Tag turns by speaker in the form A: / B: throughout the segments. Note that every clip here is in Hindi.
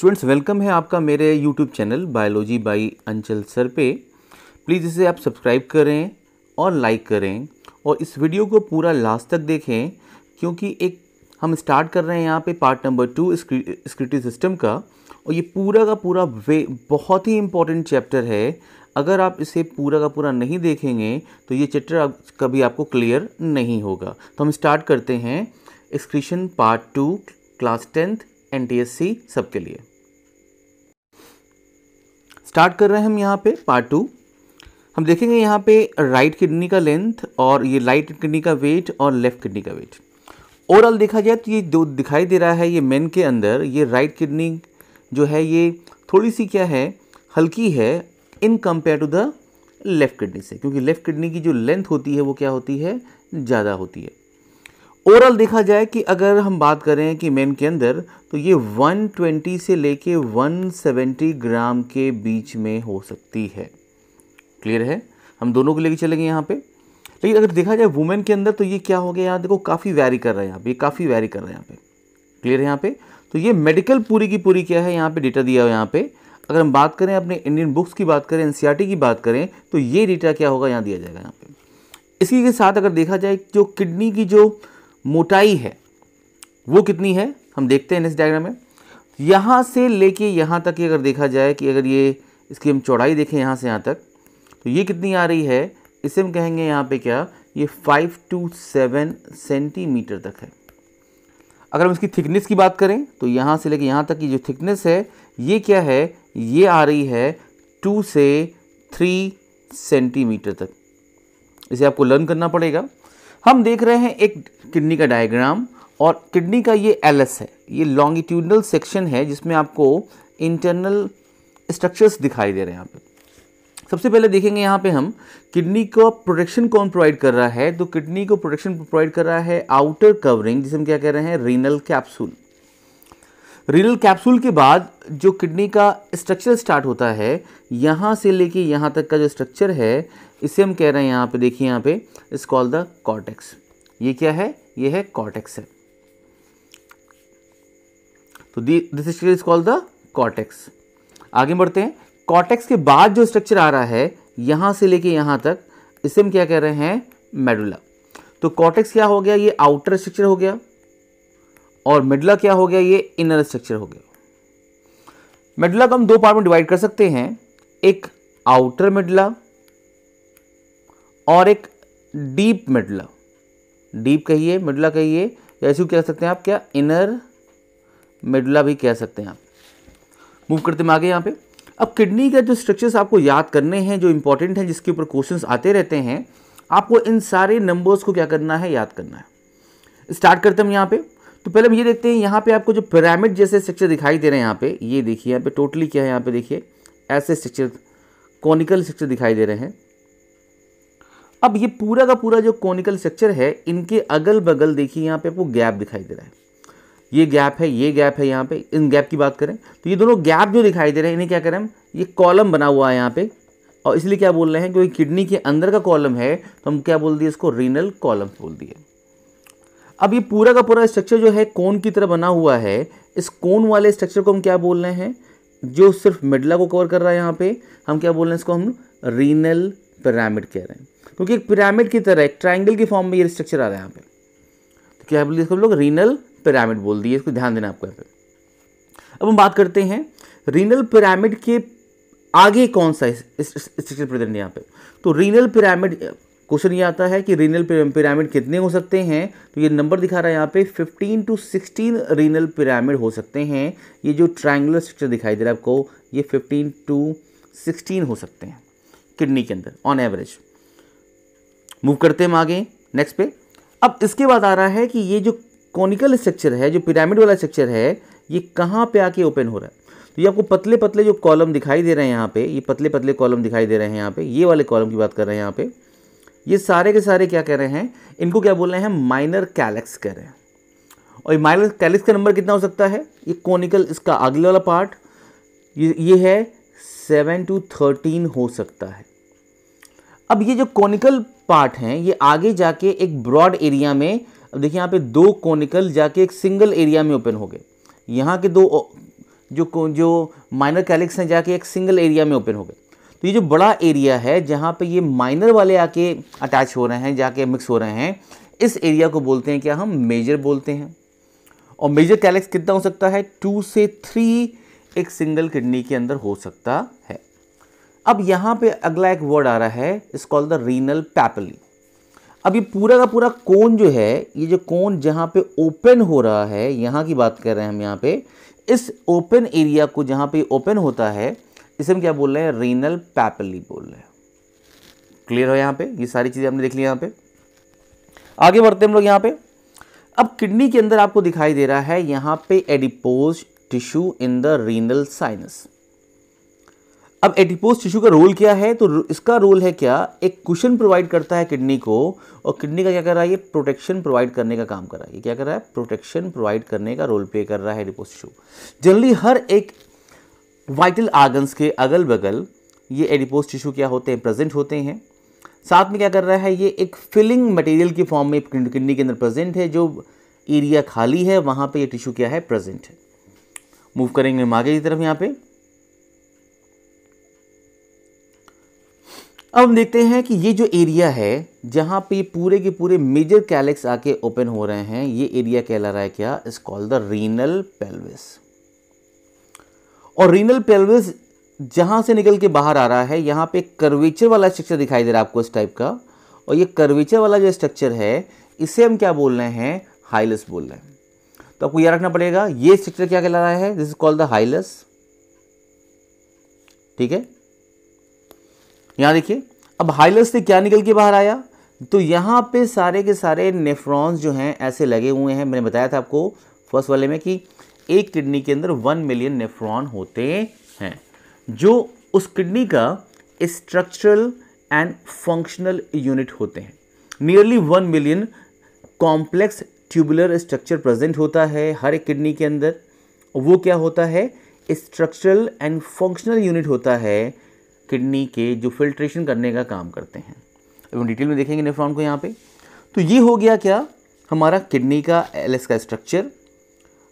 A: स्टूडेंट्स वेलकम है आपका मेरे YouTube channel biology by Anchal sir पे प्लीज़ इसे आप सब्सक्राइब करें और लाइक करें और इस वीडियो को पूरा लास्ट तक देखें क्योंकि एक हम स्टार्ट कर रहे हैं यहाँ पे part number two excretory system का और ये पूरा का पूरा वे बहुत ही इम्पोर्टेंट चैप्टर है अगर आप इसे पूरा का पूरा नहीं देखेंगे तो ये चैप्टर आप, कभी आपको क्लियर नहीं होगा तो हम स्टार्ट करते हैं excretion part two class tenth N T S C सबके लिए स्टार्ट कर रहे हैं हम यहाँ पे पार्ट टू हम देखेंगे यहाँ पे राइट किडनी का लेंथ और ये राइट किडनी का वेट और लेफ्ट किडनी का वेट ओवरऑल देखा जाए तो ये जो दिखाई दे रहा है ये मेन के अंदर ये राइट किडनी जो है ये थोड़ी सी क्या है हल्की है in compare to the left kidney से क्योंकि लेफ़्ट किडनी की जो लेंथ होती है वो क्या होती है ज़्यादा होती है ओवरऑल देखा जाए कि अगर हम बात करें कि मेन के अंदर तो ये 120 से लेके 170 ग्राम के बीच में हो सकती है क्लियर है हम दोनों को लेके चलेंगे यहाँ पे लेकिन अगर देखा जाए वुमेन के अंदर तो ये क्या हो गया यहाँ देखो काफ़ी वैरी कर रहा है यहाँ पे काफ़ी वैरी कर रहा है यहाँ पे क्लियर है यहाँ पे तो ये मेडिकल पूरी की पूरी क्या है यहाँ पे डेटा दिया हुआ यहाँ पे अगर हम बात करें अपने इंडियन बुक्स की बात करें एन e की बात करें तो ये डेटा क्या होगा यहाँ दिया जाएगा यहाँ पे इसी के साथ अगर देखा जाए जो किडनी की जो मोटाई है वो कितनी है हम देखते हैं इस डायग्राम में यहाँ से लेके यहाँ तक अगर देखा जाए कि अगर ये इसकी हम चौड़ाई देखें यहाँ से यहाँ तक तो ये कितनी आ रही है इसे हम कहेंगे यहाँ पे क्या ये फाइव टू सेवन सेंटीमीटर तक है अगर हम इसकी थिकनेस की बात करें तो यहाँ से लेके यहाँ तक की जो थिकनेस है ये क्या है ये आ रही है टू से थ्री सेंटीमीटर तक इसे आपको लर्न करना पड़ेगा हम देख रहे हैं एक किडनी का डायग्राम और किडनी का ये एलएस है ये लॉन्गिट्यूडनल सेक्शन है जिसमें आपको इंटरनल स्ट्रक्चर्स दिखाई दे रहे हैं यहाँ पे सबसे पहले देखेंगे यहाँ पे हम किडनी का प्रोटेक्शन कौन प्रोवाइड कर रहा है तो किडनी को प्रोटेक्शन प्रोवाइड कर रहा है आउटर कवरिंग जिसे हम क्या कह रहे हैं रीनल कैप्सूल रिनल कैप्सूल के बाद जो किडनी का स्ट्रक्चर स्टार्ट होता है यहाँ से लेके यहाँ तक का जो स्ट्रक्चर है इसे हम कह रहे हैं यहाँ पे देखिए यहाँ पे इस कॉल द कॉर्टेक्स ये क्या है ये है कॉर्टेक्स है तो this structure is call the cortex आगे बढ़ते हैं कॉर्टेक्स के बाद जो स्ट्रक्चर आ रहा है यहाँ से लेके यहाँ तक इसे हम क्या कह रहे हैं मेडुला तो कॉर्टेक्स क्या हो गया ये आउटर स्ट्रक्चर हो गया और मिडला क्या हो गया ये इनर स्ट्रक्चर हो गया मिडला को हम दो पार्ट में डिवाइड कर सकते हैं एक आउटर मिडला और एक डीप मिडला डीप कहिए मिडला कहिए या इसको कह सकते हैं आप क्या इनर मिडला भी कह सकते हैं आप मूव करते हम आगे यहाँ पे अब किडनी का जो स्ट्रक्चर्स आपको याद करने हैं जो इंपॉर्टेंट हैं जिसके ऊपर क्वेश्चंस आते रहते हैं आपको इन सारे नंबर्स को क्या करना है याद करना है स्टार्ट करते हम यहाँ पर तो पहले हम ये देखते हैं यहाँ पे आपको जो पिरामिड जैसे स्ट्रक्चर दिखाई दे रहे हैं यहाँ पे ये देखिए यहाँ पे टोटली क्या है यहाँ पे देखिए ऐसे स्ट्रक्चर कॉनिकल स्ट्रक्चर दिखाई दे रहे हैं अब ये पूरा का पूरा जो कॉनिकल स्ट्रक्चर है इनके अगल बगल देखिए यहाँ पे आपको गैप दिखाई दे रहा है ये गैप है ये गैप है यहाँ पे इन गैप की बात करें तो ये दोनों गैप जो दिखाई दे रहे हैं इन्हें क्या करें हम ये कॉलम बना हुआ है यहाँ पे और इसलिए क्या बोल रहे हैं क्योंकि किडनी के अंदर का कॉलम है तो हम क्या बोल दिए इसको रीनल कॉलम बोल दिए अब ये पूरा का पूरा स्ट्रक्चर जो है कोन की तरह बना हुआ है इस कोन वाले स्ट्रक्चर को हम क्या बोल रहे हैं जो सिर्फ मिडला को कवर कर रहा है यहाँ पे हम क्या बोल रहे हैं इसको हम रीनल पिरामिड कह रहे हैं क्योंकि एक पिरामिड की तरह एक ट्राइंगल की फॉर्म में ये स्ट्रक्चर आ रहा है यहाँ पे तो क्या बोलिए इसको हम लोग रीनल पिरामिड बोल दिए इसको ध्यान देना आपको यहाँ पे अब हम बात करते हैं रीनल पिरामिड के आगे कौन सा स्ट्रक्चर प्रेजेंट है यहाँ पे तो रीनल पिरामिड क्वेश्चन ये आता है कि रीनल पिरामिड कितने हो सकते हैं तो ये नंबर दिखा रहा है यहाँ पे 15 टू 16 रीनल पिरामिड हो सकते हैं ये जो ट्रायंगुलर स्ट्रक्चर दिखाई दे रहा है आपको ये 15 टू 16 हो सकते हैं किडनी के अंदर ऑन एवरेज मूव करते हम आगे नेक्स्ट पे अब इसके बाद आ रहा है कि ये जो कॉनिकल स्ट्रक्चर है जो पिरामिड वाला स्ट्रक्चर है ये कहाँ पर आके ओपन हो रहा है तो ये आपको पतले पतले जो कॉलम दिखाई दे रहे हैं यहाँ पे ये पतले पतले कॉलम दिखाई दे रहे हैं यहाँ पे ये वाले कॉलम की बात कर रहे हैं यहाँ पे ये सारे के सारे क्या कह रहे हैं इनको क्या बोल रहे हैं माइनर कैलेक्स कह रहे हैं और ये माइनर कैलेक्स का नंबर कितना हो सकता है ये कॉनिकल इसका अगले वाला पार्ट ये ये है सेवन टू थर्टीन हो सकता है अब ये जो कॉनिकल पार्ट हैं ये आगे जाके एक ब्रॉड एरिया में अब देखिए यहाँ पे दो कॉनिकल जाके एक सिंगल एरिया में ओपन हो गए यहाँ के दो जो जो माइनर कैलिक्स हैं जाके एक सिंगल एरिया में ओपन हो गए तो ये जो बड़ा एरिया है जहाँ पे ये माइनर वाले आके अटैच हो रहे हैं जाके मिक्स हो रहे हैं इस एरिया को बोलते हैं क्या हम मेजर बोलते हैं और मेजर कैलेक्स कितना हो सकता है टू से थ्री एक सिंगल किडनी के अंदर हो सकता है अब यहाँ पे अगला एक वर्ड आ रहा है इस कॉल द रीनल पैपली अब ये पूरा का पूरा कोन जो है ये जो कोन जहाँ पे ओपन हो रहा है यहाँ की बात कर रहे हैं हम यहाँ पे इस ओपन एरिया को जहाँ पे ओपन होता है इसे हम क्या बोल रहे हैं रीनल पैपली बोल रहे हैं क्लियर हो यहाँ पे ये सारी चीज़ें हमने देख ली यहाँ पे आगे बढ़ते हम लोग यहाँ पे अब किडनी के अंदर आपको दिखाई दे रहा है यहाँ पे adipose tissue in the renal sinus अब एडिपोज टिश्यू का रोल क्या है तो इसका रोल है क्या एक कुशन प्रोवाइड करता है किडनी को और किडनी का क्या कर रहा है ये प्रोटेक्शन प्रोवाइड करने का काम कर रहा है ये क्या कर रहा है प्रोटेक्शन प्रोवाइड करने का रोल प्ले कर रहा है एडिपोज टिश्यू जनरली हर एक वाइटल आर्गन्स के अगल बगल ये एडिपोज टिश्यू क्या होते हैं प्रेजेंट होते हैं साथ में क्या कर रहा है ये एक फिलिंग मटेरियल की फॉर्म में किडनी के अंदर प्रेजेंट है जो एरिया खाली है वहाँ पे ये टिश्यू क्या है प्रेजेंट है मूव करेंगे हम आगे की तरफ यहाँ पे अब हम देखते हैं कि ये जो एरिया है जहाँ पे पूरे के पूरे मेजर कैलेक्स आके ओपन हो रहे हैं ये एरिया कहला रहा है क्या is call the renal pelvis और रीनल पेल्विस जहाँ से निकल के बाहर आ रहा है यहाँ पे कर्वेचर वाला स्ट्रक्चर दिखाई दे रहा है आपको इस टाइप का और ये कर्वेचर वाला जो स्ट्रक्चर है इसे हम क्या बोल रहे हैं हाइलस बोल रहे हैं तो आपको यह रखना पड़ेगा ये स्ट्रक्चर क्या कहला रहा है this is called the hilus ठीक है यहाँ देखिए अब हाइलस से क्या निकल के बाहर आया तो यहाँ पे सारे के सारे नेफ्रॉन्स जो हैं ऐसे लगे हुए हैं मैंने बताया था आपको फर्स्ट वाले में कि एक किडनी के अंदर वन मिलियन नेफ्रॉन होते हैं जो उस किडनी का स्ट्रक्चरल एंड फंक्शनल यूनिट होते हैं nearly one million complex tubular structure present होता है हर एक किडनी के अंदर वो क्या होता है स्ट्रक्चरल एंड फंक्शनल यूनिट होता है किडनी के जो फिल्ट्रेशन करने का काम करते हैं अब डिटेल में देखेंगे नेफ्रॉन को यहाँ पे तो ये हो गया क्या हमारा किडनी का एलएस का स्ट्रक्चर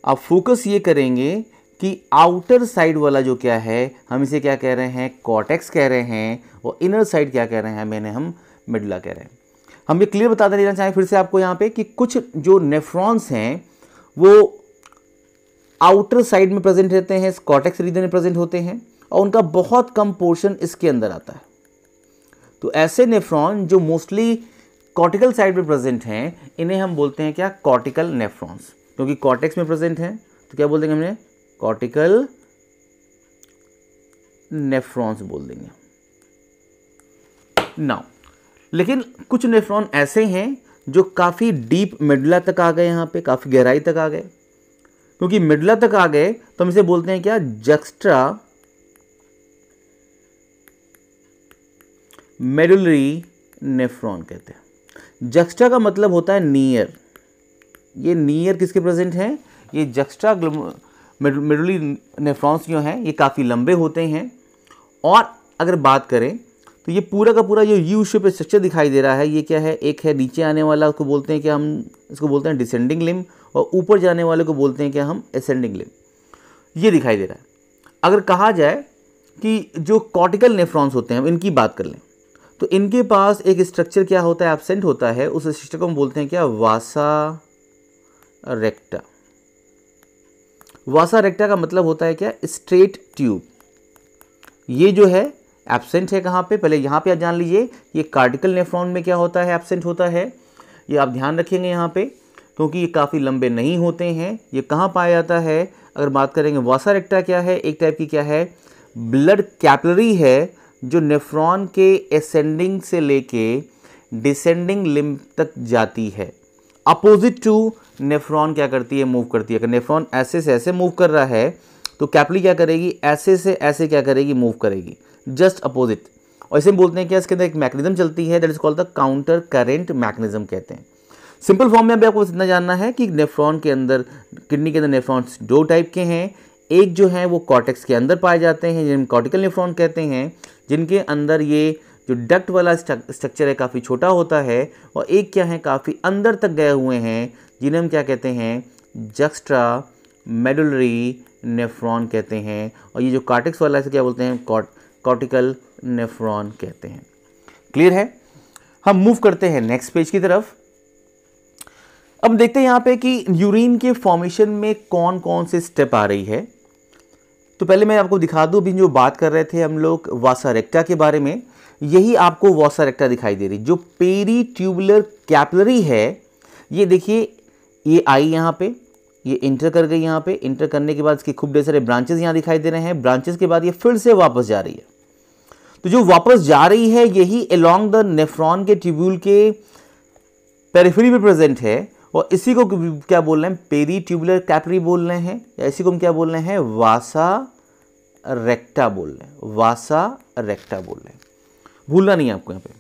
A: अब फोकस ये करेंगे कि आउटर साइड वाला जो क्या है हम इसे क्या कह रहे हैं कॉटेक्स कह रहे हैं और इनर साइड क्या कह रहे हैं मैंने हम मिडला कह रहे हैं हम ये क्लियर बताते देना चाहें फिर से आपको यहाँ पे कि कुछ जो नेफ्रॉन्स हैं वो आउटर साइड में प्रेजेंट रहते हैं कॉटेक्स रीजन में प्रेजेंट होते हैं और उनका बहुत कम पोर्शन इसके अंदर आता है तो ऐसे नेफ्रॉन जो मोस्टली कॉर्टिकल साइड में प्रेजेंट हैं इन्हें हम बोलते हैं क्या कॉर्टिकल नेफ्रॉन्स क्योंकि कॉर्टेक्स में प्रेजेंट है तो क्या बोल देंगे हमने कॉर्टिकल नेफ्रॉन्स बोल देंगे नाउ लेकिन कुछ नेफ्रॉन ऐसे हैं जो काफ़ी डीप मिडला तक आ गए यहां पे काफ़ी गहराई तक आ गए क्योंकि मिडला तक आ गए तो हम इसे बोलते हैं क्या जक्स्ट्रा मेडुलरी नेफ्रॉन कहते हैं जक्स्ट्रा का मतलब होता है नियर ये नियर किसके प्रेजेंट हैं ये जक्स्ट्रा मेडुली नेफ्रॉन्स जो हैं ये काफ़ी लंबे होते हैं और अगर बात करें तो ये पूरा का पूरा जो यू शेप स्ट्रक्चर दिखाई दे रहा है ये क्या है एक है नीचे आने वाला उसको बोलते हैं कि हम इसको बोलते हैं डिसेंडिंग लिम और ऊपर जाने वाले को बोलते हैं कि हम एसेंडिंग लिम ये दिखाई दे रहा है अगर कहा जाए कि जो कॉर्टिकल नेफ्रॉन्स होते हैं हम इनकी बात कर लें तो इनके पास एक स्ट्रक्चर क्या होता है एबसेंट होता है उस स्ट्रक्चर को हम बोलते हैं क्या वासा रेक्टा वासा रेक्टा का मतलब होता है क्या स्ट्रेट ट्यूब ये जो है एबसेंट है कहाँ पे पहले यहाँ पे आप जान लीजिए ये कार्टिकल नेफ्रॉन में क्या होता है एबसेंट होता है ये आप ध्यान रखेंगे यहाँ पे क्योंकि ये काफ़ी लंबे नहीं होते हैं ये कहाँ पाया जाता है अगर बात करेंगे वासा रेक्टा क्या है एक टाइप की क्या है ब्लड कैपलरी है जो नेफ्रॉन के एसेंडिंग से लेके डिसेंडिंग लिम्ब तक जाती है अपोजिट टू नेफ्रॉन क्या करती है मूव करती है अगर नेफ्रॉन ऐसे से ऐसे मूव कर रहा है तो कैपली क्या करेगी ऐसे से ऐसे क्या करेगी मूव करेगी जस्ट अपोजिट और इसे बोलते हैं क्या इसके अंदर एक मैकेनिज्म चलती है that is called the counter current mechanism कहते हैं सिंपल फॉर्म में अभी आपको इतना जानना है कि नेफ्रॉन के अंदर किडनी के अंदर नेफ्रॉन्स दो टाइप के हैं एक जो है वो कॉटेक्स के अंदर पाए जाते हैं जिन्हें कॉर्टिकल नेफ्रॉन कहते हैं जिनके अंदर ये जो डक्ट वाला स्ट्रक्चर है काफ़ी छोटा होता है और एक क्या है काफ़ी अंदर तक गए हुए हैं जिन्हें हम क्या कहते हैं जक्स्ट्रा मेडुलरी नेफ्रॉन कहते हैं और ये जो कार्टिक्स वाला है क्या बोलते हैं कॉर्टिकल नेफ्रॉन कहते हैं क्लियर है हम मूव करते हैं नेक्स्ट पेज की तरफ अब देखते हैं यहाँ पे कि यूरिन के फॉर्मेशन में कौन कौन से स्टेप आ रही है तो पहले मैं आपको दिखा दूँ अभी जो बात कर रहे थे हम लोग वासारेक्टा के बारे में यही आपको वॉसा रेक्टा दिखाई दे रही जो पेरी ट्यूबुलर कैपलरी है ये देखिए ये आई यहाँ पे ये इंटर कर गई यहाँ पे इंटर करने के बाद इसके खूब ढेर सारे ब्रांचेस यहाँ दिखाई दे रहे हैं ब्रांचेस के बाद ये फिर से वापस जा रही है तो जो वापस जा रही है यही अलोंग द नेफ्रॉन के ट्यूब्यूल के पेरिफेरी में प्रेजेंट है और इसी को क्या बोल रहे हैं पेरी ट्यूबुलर कैपरी बोल रहे हैं या इसी को हम क्या बोल रहे हैं वासा रेक्टा बोल रहे हैं वासा रेक्टा बोल रहे हैं भूलना नहीं है आपको यहाँ पे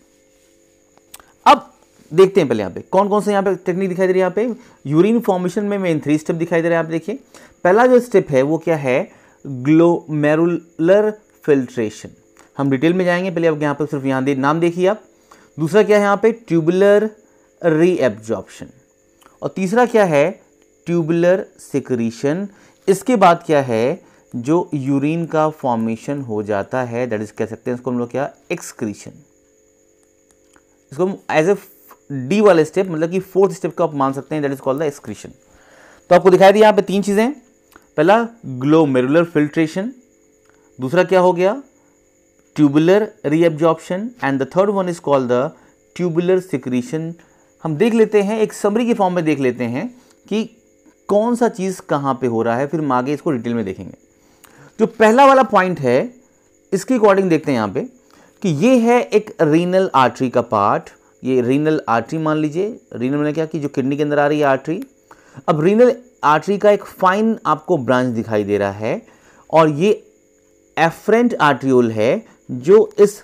A: अब देखते हैं पहले यहाँ पे कौन कौन से यहाँ पे टेक्निक दिखाई दे रही है यहाँ पे यूरिन फॉर्मेशन में मेन थ्री स्टेप दिखाई दे रहा है आप देखिए पहला जो स्टेप है वो क्या है ग्लोमेरुलर फिल्ट्रेशन हम डिटेल में जाएंगे पहले आप यहाँ पर सिर्फ यहाँ दे नाम देखिए आप दूसरा क्या है यहाँ पे ट्यूबुलर रीएब्जॉर्प्शन और तीसरा क्या है ट्यूबुलर सिक्रीशन इसके बाद क्या है जो यूरिन का फॉर्मेशन हो जाता है दैट इज कह सकते हैं इसको हम लोग क्या एक्सक्रीशन इसको हम एज ए डी वाले स्टेप मतलब कि फोर्थ स्टेप को आप मान सकते हैं that is called the excretion तो आपको दिखाई दिया यहां पे तीन चीज़ें पहला ग्लोमेरुलर फिल्ट्रेशन दूसरा क्या हो गया tubular reabsorption and the third one is called the tubular secretion हम देख लेते हैं एक समरी के फॉर्म में देख लेते हैं कि कौन सा चीज़ कहां पे हो रहा है फिर हम आगे इसको डिटेल में देखेंगे जो पहला वाला पॉइंट है इसके अकॉर्डिंग देखते हैं यहाँ पे कि ये है एक रीनल आर्टरी का पार्ट ये रीनल आर्टरी मान लीजिए रीनल मैंने क्या कि जो किडनी के अंदर आ रही है आर्टरी अब रीनल आर्टरी का एक फाइन आपको ब्रांच दिखाई दे रहा है और ये एफरेंट आर्ट्रियोल है जो इस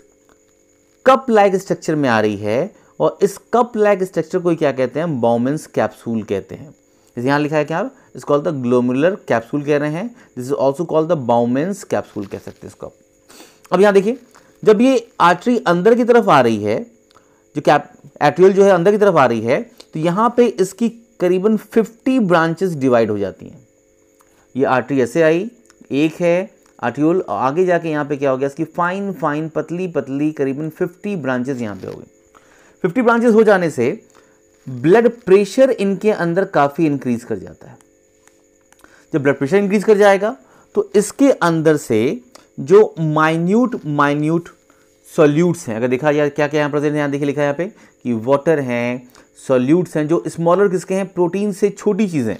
A: कप लाइक स्ट्रक्चर में आ रही है और इस कप लाइक स्ट्रक्चर को क्या कहते हैं बॉमेंस कैप्सूल कहते हैं यहाँ लिखा है क्या is call the glomerular capsule कह रहे हैं this is also call the Bowman's capsule कह सकते हैं इसको अब यहाँ देखिए जब ये आर्टरी अंदर की तरफ आ रही है जो कैप एट्रियल जो है अंदर की तरफ आ रही है तो यहाँ पे इसकी करीबन 50 ब्रांचेस डिवाइड हो जाती हैं ये आर्टरी ऐसे आई एक है आर्ट्रियोल आगे जाके यहाँ पे क्या हो गया इसकी फाइन फाइन पतली पतली करीबन 50 ब्रांचेस यहाँ पे हो गई 50 ब्रांचेस हो जाने से ब्लड प्रेशर इनके अंदर काफ़ी इंक्रीज कर जाता है जब ब्लड प्रेशर इंक्रीज कर जाएगा तो इसके अंदर से जो माइन्यूट माइन्यूट सॉल्यूट्स हैं अगर देखा जाए क्या क्या यहाँ प्रेजेंट यहाँ देखिए लिखा है यहाँ पे कि वाटर हैं सॉल्यूट्स हैं जो स्मॉलर किसके हैं प्रोटीन से छोटी चीज़ें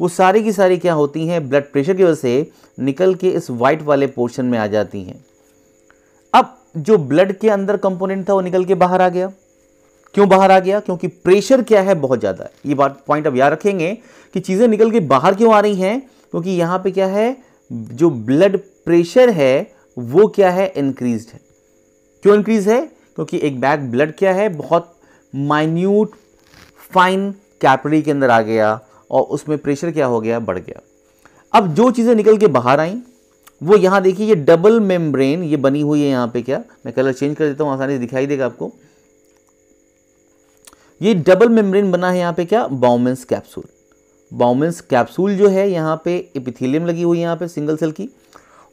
A: वो सारी की सारी क्या होती हैं ब्लड प्रेशर की वजह से निकल के इस वाइट वाले पोर्शन में आ जाती हैं अब जो ब्लड के अंदर कंपोनेंट था वो निकल के बाहर आ गया क्यों बाहर आ गया क्योंकि प्रेशर क्या है बहुत ज़्यादा ये बात पॉइंट अब याद रखेंगे कि चीज़ें निकल के बाहर क्यों आ रही हैं क्योंकि यहाँ पे क्या है जो ब्लड प्रेशर है वो क्या है इंक्रीज है क्यों इंक्रीज है क्योंकि एक बैग ब्लड क्या है बहुत माइन्यूट फाइन कैपरी के अंदर आ गया और उसमें प्रेशर क्या हो गया बढ़ गया अब जो चीज़ें निकल के बाहर आई वो यहाँ देखिए ये डबल मेम्ब्रेन ये बनी हुई है यहाँ पे क्या मैं कलर चेंज कर देता हूँ आसानी से दिखाई देगा आपको ये डबल मेम्ब्रेन बना है यहाँ पे क्या बाउमेंस कैप्सूल बाउमेंस कैप्सूल जो है यहाँ पे इपिथीलियम लगी हुई है यहाँ पे सिंगल सेल की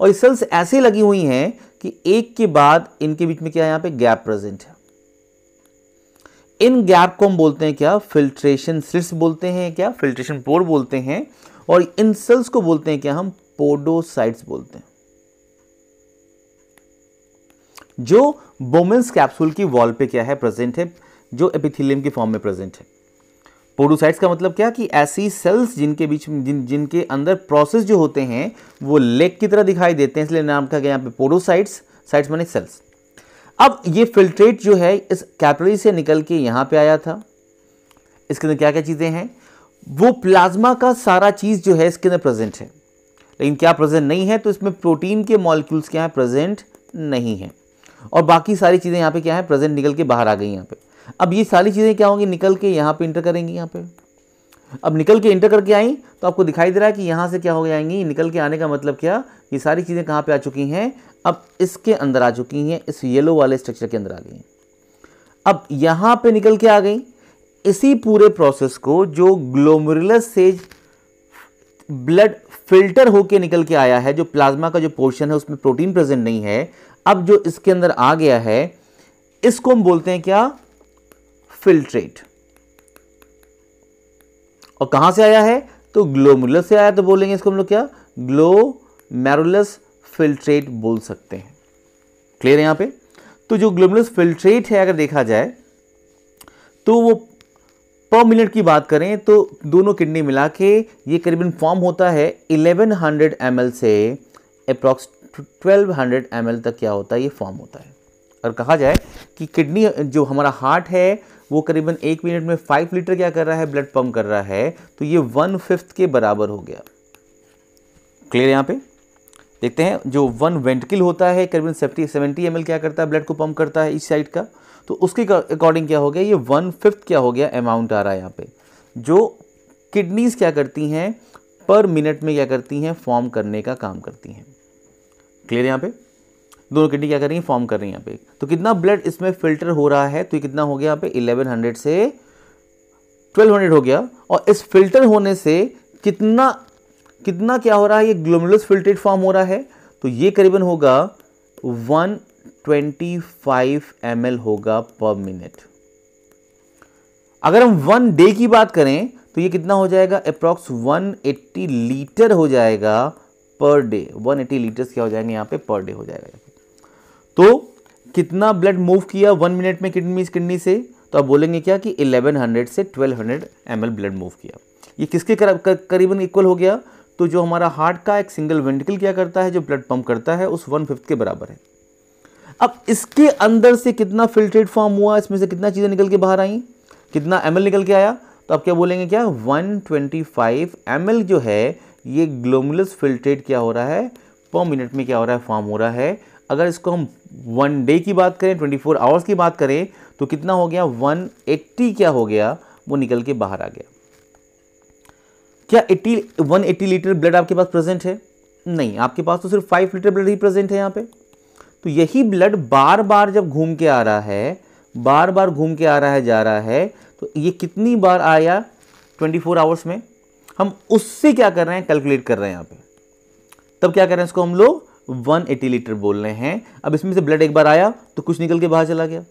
A: और ये सेल्स ऐसे लगी हुई हैं कि एक के बाद इनके बीच में क्या यहाँ पे गैप प्रेजेंट है इन गैप को हम बोलते हैं क्या फिल्ट्रेशन स्लिट्स बोलते हैं क्या फिल्ट्रेशन पोर बोलते हैं और इन सेल्स को बोलते हैं क्या हम पोडोसाइट्स बोलते हैं जो बोमेंस कैप्सूल की वॉल पे क्या है प्रेजेंट है जो एपिथिलियम के फॉर्म में प्रेजेंट है पोडोसाइट्स का मतलब क्या कि ऐसी सेल्स जिनके बीच जिन जिनके अंदर प्रोसेस जो होते हैं वो लेग की तरह दिखाई देते हैं इसलिए नाम कहा गया यहाँ पे पोडोसाइट्स साइट्स मैंने सेल्स अब ये फिल्ट्रेट जो है इस कैपिलरी से निकल के यहाँ पे आया था इसके अंदर क्या क्या चीज़ें हैं वो प्लाज्मा का सारा चीज़ जो है इसके अंदर प्रेजेंट है लेकिन क्या प्रेजेंट नहीं है तो इसमें प्रोटीन के मॉलिक्यूल्स क्या है प्रेजेंट नहीं है और बाकी सारी चीज़ें यहाँ पे क्या है प्रेजेंट निकल के बाहर आ गई यहाँ पे अब ये सारी चीज़ें क्या होंगी निकल के यहाँ पे इंटर करेंगी यहाँ पे अब निकल के इंटर करके आई तो आपको दिखाई दे रहा है कि यहाँ से क्या हो जाएंगी निकल के आने का मतलब क्या ये सारी चीज़ें कहाँ पे आ चुकी हैं अब इसके अंदर आ चुकी हैं इस येलो वाले स्ट्रक्चर के अंदर आ गई अब यहाँ पर निकल के आ गई इसी पूरे प्रोसेस को जो ग्लोमरुलस से ब्लड फिल्टर होके निकल के आया है जो प्लाज्मा का जो पोर्शन है उसमें प्रोटीन प्रेजेंट नहीं है अब जो इसके अंदर आ गया है इसको हम बोलते हैं क्या फिल्ट्रेट और कहां से आया है तो ग्लोमुलस से आया तो बोलेंगे इसको हम लोग क्या ग्लोमेरुलस फिल्ट्रेट बोल सकते हैं क्लियर है यहां पे तो जो ग्लोमुलस फिल्ट्रेट है अगर देखा जाए तो वो पर मिनट की बात करें तो दोनों किडनी मिला के ये करीबन फॉर्म होता है 1100 हंड्रेड से अप्रॉक्स 1200 ml तक क्या होता है ये फॉर्म होता है और कहा जाए कि किडनी जो हमारा हार्ट है वो करीबन एक मिनट में फाइव लीटर क्या कर रहा है ब्लड पम्प कर रहा है तो ये वन फिफ्थ के बराबर हो गया क्लियर यहाँ पे देखते हैं जो वन वेंटिकल होता है करीबन सेवेंटी सेवेंटी एम क्या करता है ब्लड को पम्प करता है इस साइड का तो उसके अकॉर्डिंग क्या हो गया ये वन फिफ्थ क्या हो गया अमाउंट आ रहा है यहाँ पे जो किडनीज क्या करती हैं पर मिनट में क्या करती हैं फॉर्म करने का काम करती हैं क्लियर यहाँ पे दोनों किडनी क्या कर रही है फॉर्म कर रही है यहाँ पे तो कितना ब्लड इसमें फिल्टर हो रहा है तो ये कितना हो गया यहाँ पे इलेवन हंड्रेड से ट्वेल्व हंड्रेड हो गया और इस फिल्टर होने से कितना कितना क्या हो रहा है ये ग्लोमुलस फिल्टरेट फॉर्म हो रहा है तो ये करीबन होगा one twenty five M L होगा पर मिनट अगर हम वन डे की बात करें तो ये कितना हो जाएगा अप्रॉक्स 180 लीटर हो जाएगा पर डे 180 लीटर्स क्या हो जाएंगे यहाँ पे पर डे हो जाएगा तो कितना ब्लड मूव किया वन मिनट में किडनी किडनी से तो आप बोलेंगे क्या कि 1100 से 1200 हंड्रेड ब्लड मूव किया ये किसके करीबन इक्वल हो गया तो जो हमारा हार्ट का एक सिंगल वेंटिकल क्या करता है जो ब्लड पंप करता है उस वन फिफ्थ के बराबर है अब इसके अंदर से कितना फिल्ट्रेट फॉर्म हुआ इसमें से कितना चीज़ें निकल के बाहर आई कितना एम निकल के आया तो आप क्या बोलेंगे क्या 125 ट्वेंटी जो है ये ग्लोमुलस फिल्ट्रेट क्या हो रहा है पर मिनट में क्या हो रहा है फॉर्म हो रहा है अगर इसको हम वन डे की बात करें ट्वेंटी फोर आवर्स की बात करें तो कितना हो गया वन एट्टी क्या हो गया वो निकल के बाहर आ गया क्या eighty one eighty litre blood आपके पास प्रेजेंट है नहीं आपके पास तो सिर्फ फाइव लीटर ब्लड ही प्रेजेंट है यहाँ पे तो यही ब्लड बार बार जब घूम के आ रहा है बार बार घूम के आ रहा है जा रहा है तो ये कितनी बार आया ट्वेंटी फोर आवर्स में हम उससे क्या कर रहे हैं कैलकुलेट कर रहे हैं यहाँ पे तब क्या कर रहे हैं इसको हम लोग 180 लीटर बोल रहे हैं अब इसमें से ब्लड एक बार आया तो कुछ निकल के बाहर चला गया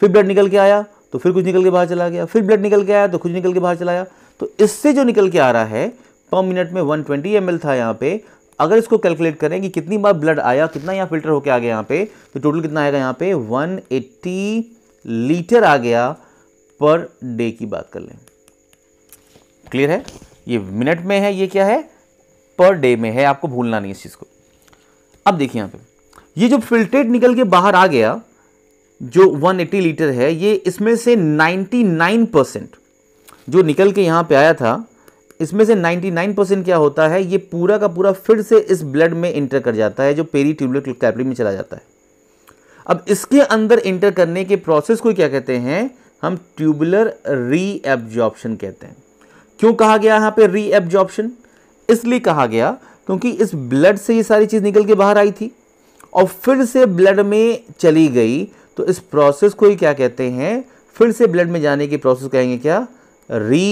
A: फिर ब्लड निकल के आया तो फिर कुछ निकल के बाहर चला गया फिर ब्लड निकल के आया तो कुछ निकल के बाहर चला आया तो इससे जो निकल के आ रहा है पर मिनट में 120 ट्वेंटी था यहाँ पे अगर इसको कैलकुलेट करें कि कितनी बार ब्लड आया कितना यहाँ फिल्टर होकर आ गया यहाँ पे तो टोटल कितना आएगा यहाँ पे 180 लीटर आ गया पर डे की बात कर लें क्लियर है ये मिनट में है ये क्या है पर डे में है आपको भूलना नहीं इस चीज़ को अब देखिए यहाँ पे ये जो फिल्ट्रेट निकल के बाहर आ गया जो 180 लीटर है ये इसमें से 99 परसेंट जो निकल के यहाँ पे आया था इसमें से 99 परसेंट क्या होता है ये पूरा का पूरा फिर से इस ब्लड में इंटर कर जाता है जो पेरी ट्यूबुलर कैपरी में चला जाता है अब इसके अंदर इंटर करने के प्रोसेस को क्या कहते हैं हम ट्यूबुलर रीएब्जॉर्प्शन कहते हैं क्यों कहा गया यहां पे रीएब्जॉर्प्शन इसलिए कहा गया क्योंकि इस ब्लड से ये सारी चीज़ निकल के बाहर आई थी और फिर से ब्लड में चली गई तो इस प्रोसेस को ही क्या कहते हैं फिर से ब्लड में जाने की प्रोसेस कहेंगे क्या री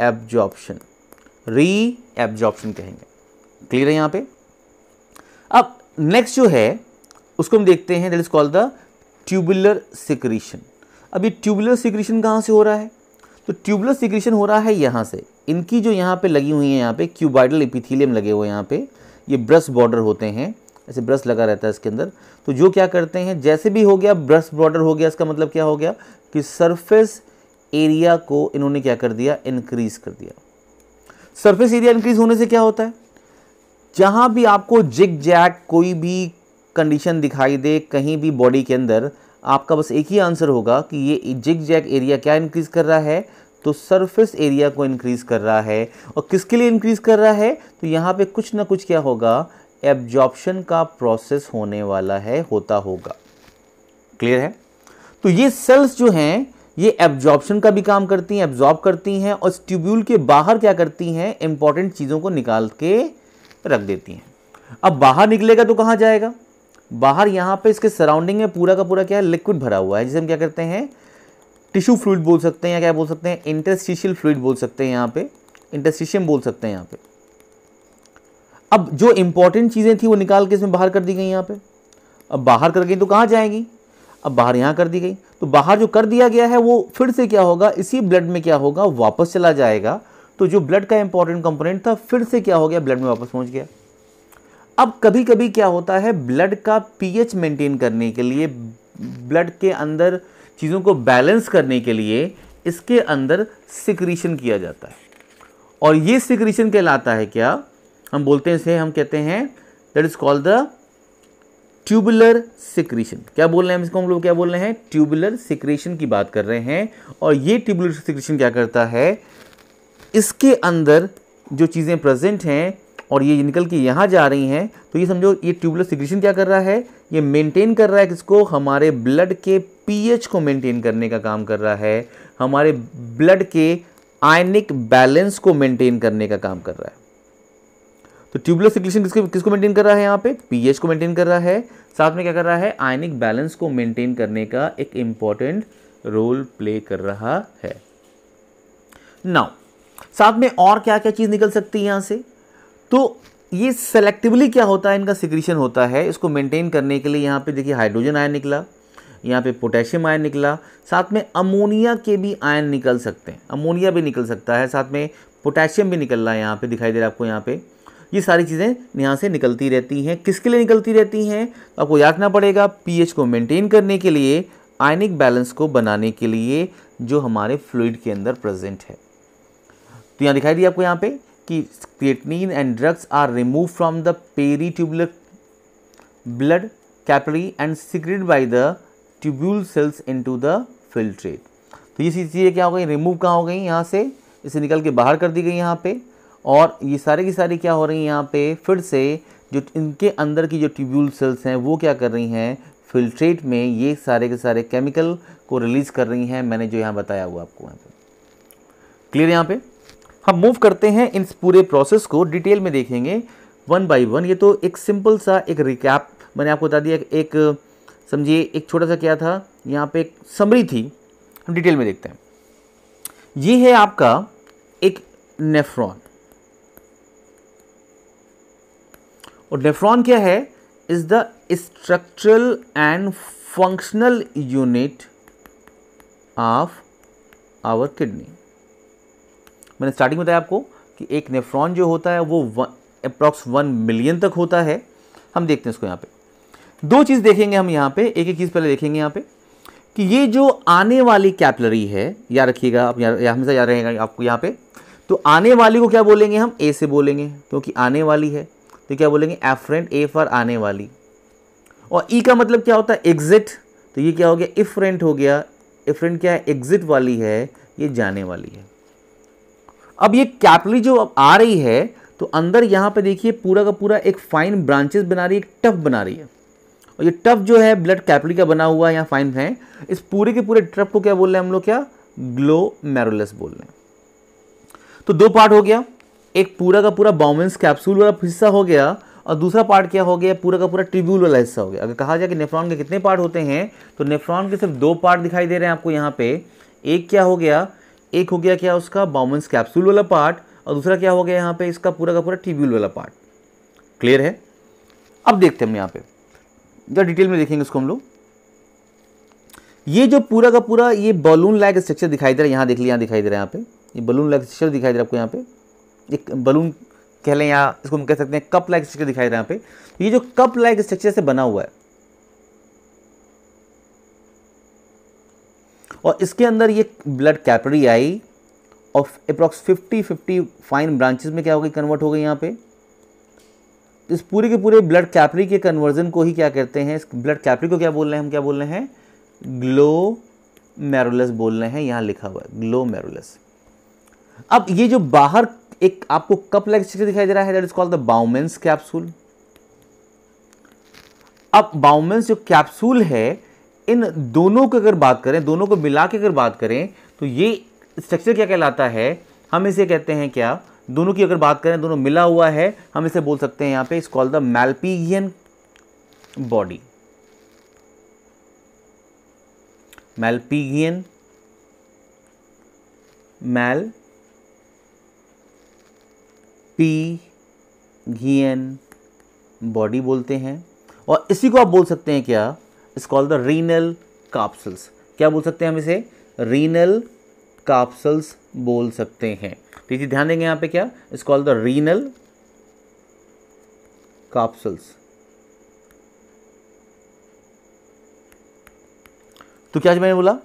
A: एब्जॉर्प्शन री एब्जॉर्प्शन कहेंगे क्लियर है यहाँ पे अब नेक्स्ट जो है उसको हम देखते हैं that is called the tubular secretion अब ये ट्यूबुलर सिक्रीशन कहाँ से हो रहा है तो ट्यूबुलर सिक्रीशन हो रहा है यहाँ से इनकी जो यहाँ पे लगी हुई है यहाँ पे क्यूबाइडल इपिथीलियम लगे हुए यहाँ पे ये ब्रश बॉर्डर होते हैं ऐसे ब्रश लगा रहता है इसके अंदर तो जो क्या करते हैं जैसे भी हो गया ब्रश बॉर्डर हो गया इसका मतलब क्या हो गया कि सरफेस एरिया को इन्होंने क्या कर दिया इंक्रीज कर दिया सरफेस एरिया इंक्रीज होने से क्या होता है जहाँ भी आपको जिग जैक कोई भी कंडीशन दिखाई दे कहीं भी बॉडी के अंदर आपका बस एक ही आंसर होगा कि ये जिग जैक एरिया क्या इंक्रीज़ कर रहा है तो सरफेस एरिया को इंक्रीज़ कर रहा है और किसके लिए इंक्रीज़ कर रहा है तो यहाँ पे कुछ ना कुछ क्या होगा एब्जॉर्प्शन का प्रोसेस होने वाला है होता होगा क्लियर है तो ये सेल्स जो हैं ये एब्जॉर्प्शन का भी काम करती हैं एब्जॉर्ब करती हैं और ट्यूब्यूल के बाहर क्या करती हैं इंपॉर्टेंट चीज़ों को निकाल के रख देती हैं अब बाहर निकलेगा तो कहाँ जाएगा बाहर यहाँ पे इसके सराउंडिंग में पूरा का पूरा क्या है लिक्विड भरा हुआ है जिसे हम क्या करते हैं टिश्यू फ्लूड बोल सकते हैं या क्या बोल सकते हैं इंटरस्टिशियल फ्लूड बोल सकते हैं यहाँ पे इंटरस्टिशियम बोल सकते हैं यहाँ पे अब जो इंपॉर्टेंट चीज़ें थी वो निकाल के इसमें बाहर कर दी गई यहाँ पे अब बाहर कर गई तो कहाँ जाएंगी अब बाहर यहाँ कर दी गई तो बाहर जो कर दिया गया है वो फिर से क्या होगा इसी ब्लड में क्या होगा वापस चला जाएगा तो जो ब्लड का इंपॉर्टेंट कंपोनेंट था फिर से क्या हो गया ब्लड में वापस पहुंच गया अब कभी कभी क्या होता है ब्लड का पीएच मेंटेन करने के लिए ब्लड के अंदर चीज़ों को बैलेंस करने के लिए इसके अंदर सिक्रीशन किया जाता है और ये सिक्रीशन कहलाता है क्या हम बोलते हैं इसे हम कहते हैं that is called the tubular secretion क्या बोल रहे हैं हम इसको हम लोग क्या बोल रहे हैं ट्यूबुलर सिक्रीशन की बात कर रहे हैं और ये ट्यूबुलर सिक्रीशन क्या करता है इसके अंदर जो चीज़ें प्रेजेंट हैं और ये निकल के यहाँ जा रही हैं तो ये समझो ये ट्यूबुलर सिग्रेशन क्या कर रहा है ये मेंटेन कर रहा है किसको हमारे ब्लड के पीएच को मेंटेन करने का काम कर रहा है हमारे ब्लड के आयनिक बैलेंस को मेंटेन करने का काम कर रहा है तो ट्यूबुलर सिक्लेशन किसके किसको मेंटेन कर रहा है यहाँ पे पीएच को मेंटेन कर रहा है साथ में क्या कर रहा है आयनिक बैलेंस को मेंटेन करने का एक इंपॉर्टेंट रोल प्ले कर रहा है नाउ साथ में और क्या क्या चीज़ निकल सकती है यहां से तो ये सेलेक्टिवली क्या होता है इनका सिक्रीशन होता है इसको मेंटेन करने के लिए यहाँ पे देखिए हाइड्रोजन आयन निकला यहाँ पे पोटेशियम आयन निकला साथ में अमोनिया के भी आयन निकल सकते हैं अमोनिया भी निकल सकता है साथ में पोटेशियम भी निकल रहा है यहाँ पे दिखाई दे रहा है आपको यहाँ पे ये सारी चीज़ें यहाँ से निकलती रहती हैं किसके लिए निकलती रहती हैं आपको याद रखना पड़ेगा पी को मेनटेन करने के लिए आयनिक बैलेंस को बनाने के लिए जो हमारे फ्लूड के अंदर प्रेजेंट है तो यहाँ दिखाई दिया आपको यहाँ पे कि and drugs are remove from the peritubular blood capillary and secrete by the tubule cells into the filtrate तो ये चीज़ें क्या हो गई रिमूव कहाँ हो गई यहाँ से इसे निकल के बाहर कर दी गई यहाँ पे और ये सारे की सारी क्या हो रही हैं यहाँ पे फिर से जो इनके अंदर की जो ट्यूब्यूल सेल्स हैं वो क्या कर रही हैं फिल्ट्रेट में ये सारे के सारे केमिकल को रिलीज़ कर रही हैं मैंने जो यहाँ बताया हुआ आपको यहाँ पे क्लियर यहाँ पे हम मूव करते हैं इन पूरे प्रोसेस को डिटेल में देखेंगे वन बाय वन ये तो एक सिंपल सा एक रिकैप मैंने आपको बता दिया एक समझिए एक छोटा सा क्या था यहाँ पे एक समरी थी हम डिटेल में देखते हैं ये है आपका एक नेफ्रॉन और नेफ्रॉन क्या है is the structural and functional unit of our kidney मैंने स्टार्टिंग बताया आपको कि एक नेफ्रॉन जो होता है वो अप्रॉक्स वन मिलियन तक होता है हम देखते हैं इसको यहाँ पे दो चीज़ देखेंगे हम यहाँ पे एक एक चीज़ पहले देखेंगे यहाँ पे कि ये जो आने वाली कैपलरी है या रखिएगा आप या हमेशा याद रहेगा आपको यहाँ पे तो आने वाली को क्या बोलेंगे हम ए से बोलेंगे क्योंकि आने वाली है तो क्या बोलेंगे एफरेंट ए फॉर आने वाली और ई e का मतलब क्या होता है एग्जिट तो ये क्या हो गया इफरेंट हो गया इफरेंट क्या है एग्जिट वाली है ये जाने वाली है अब ये कैपली जो अब आ रही है तो अंदर यहाँ पे देखिए पूरा का पूरा एक फाइन ब्रांचेस बना रही है एक टफ बना रही है और ये टफ जो है ब्लड कैपली का बना हुआ है यहाँ फाइन है इस पूरे के पूरे टफ को क्या बोल रहे हैं हम लोग क्या ग्लो मैरोस बोल रहे हैं तो दो पार्ट हो गया एक पूरा का पूरा बॉमेंस कैप्सूल वाला हिस्सा हो गया और दूसरा पार्ट क्या हो गया पूरा का पूरा ट्रिब्यूल वाला हिस्सा हो गया अगर कहा जाए कि नेफ्रॉन के कितने पार्ट होते हैं तो नेफ्रॉन के सिर्फ दो पार्ट दिखाई दे रहे हैं आपको यहाँ पे एक क्या हो गया एक हो गया क्या उसका बाउमेंस कैप्सूल वाला पार्ट और दूसरा क्या हो गया यहाँ पे इसका पूरा का पूरा ट्यूब्यूल वाला पार्ट क्लियर है अब देखते हैं हम यहाँ पे जरा डिटेल में देखेंगे उसको हम लोग ये जो पूरा का पूरा ये बलून लाइक स्ट्रक्चर दिखाई दे रहा है यहाँ देख लिया यहाँ दिखाई दे रहा है यहाँ पे ये बलून लाइक स्ट्रक्चर दिखाई दे रहा है आपको यहाँ पे एक बलून कह लें यहाँ इसको हम कह सकते हैं कप लाइक स्ट्रक्चर दिखाई दे रहा है यहाँ पे ये जो कप लाइक स्ट्रक्चर से बना हुआ है और इसके अंदर ये ब्लड कैपरी आई और अप्रॉक्स 50 50 फाइन ब्रांचेस में क्या हो गई कन्वर्ट हो गई यहाँ पे तो इस पूरे के पूरे ब्लड कैपरी के कन्वर्जन को ही क्या कहते हैं इस ब्लड कैपरी को क्या बोल रहे हैं हम क्या बोल रहे हैं ग्लो मैरोलस बोल रहे हैं यहाँ लिखा हुआ है ग्लो मैरोलस अब ये जो बाहर एक आपको कप लाइक स्ट्रक्चर दिखाई दे रहा है that is called the Bowman's capsule अब बाउमेंस जो कैप्सूल है इन दोनों की अगर बात करें दोनों को मिला के अगर बात करें तो ये स्ट्रक्चर क्या कहलाता है हम इसे कहते हैं क्या दोनों की अगर बात करें दोनों मिला हुआ है हम इसे बोल सकते हैं यहाँ पे is call the malpighian body malpighian malpighian body बोलते हैं और इसी को आप बोल सकते हैं क्या is called the renal capsules क्या बोल सकते हैं हम इसे रीनल काप्सल्स बोल सकते हैं तो इसे ध्यान देंगे यहां पे क्या is called the renal capsules तो क्या मैंने बोला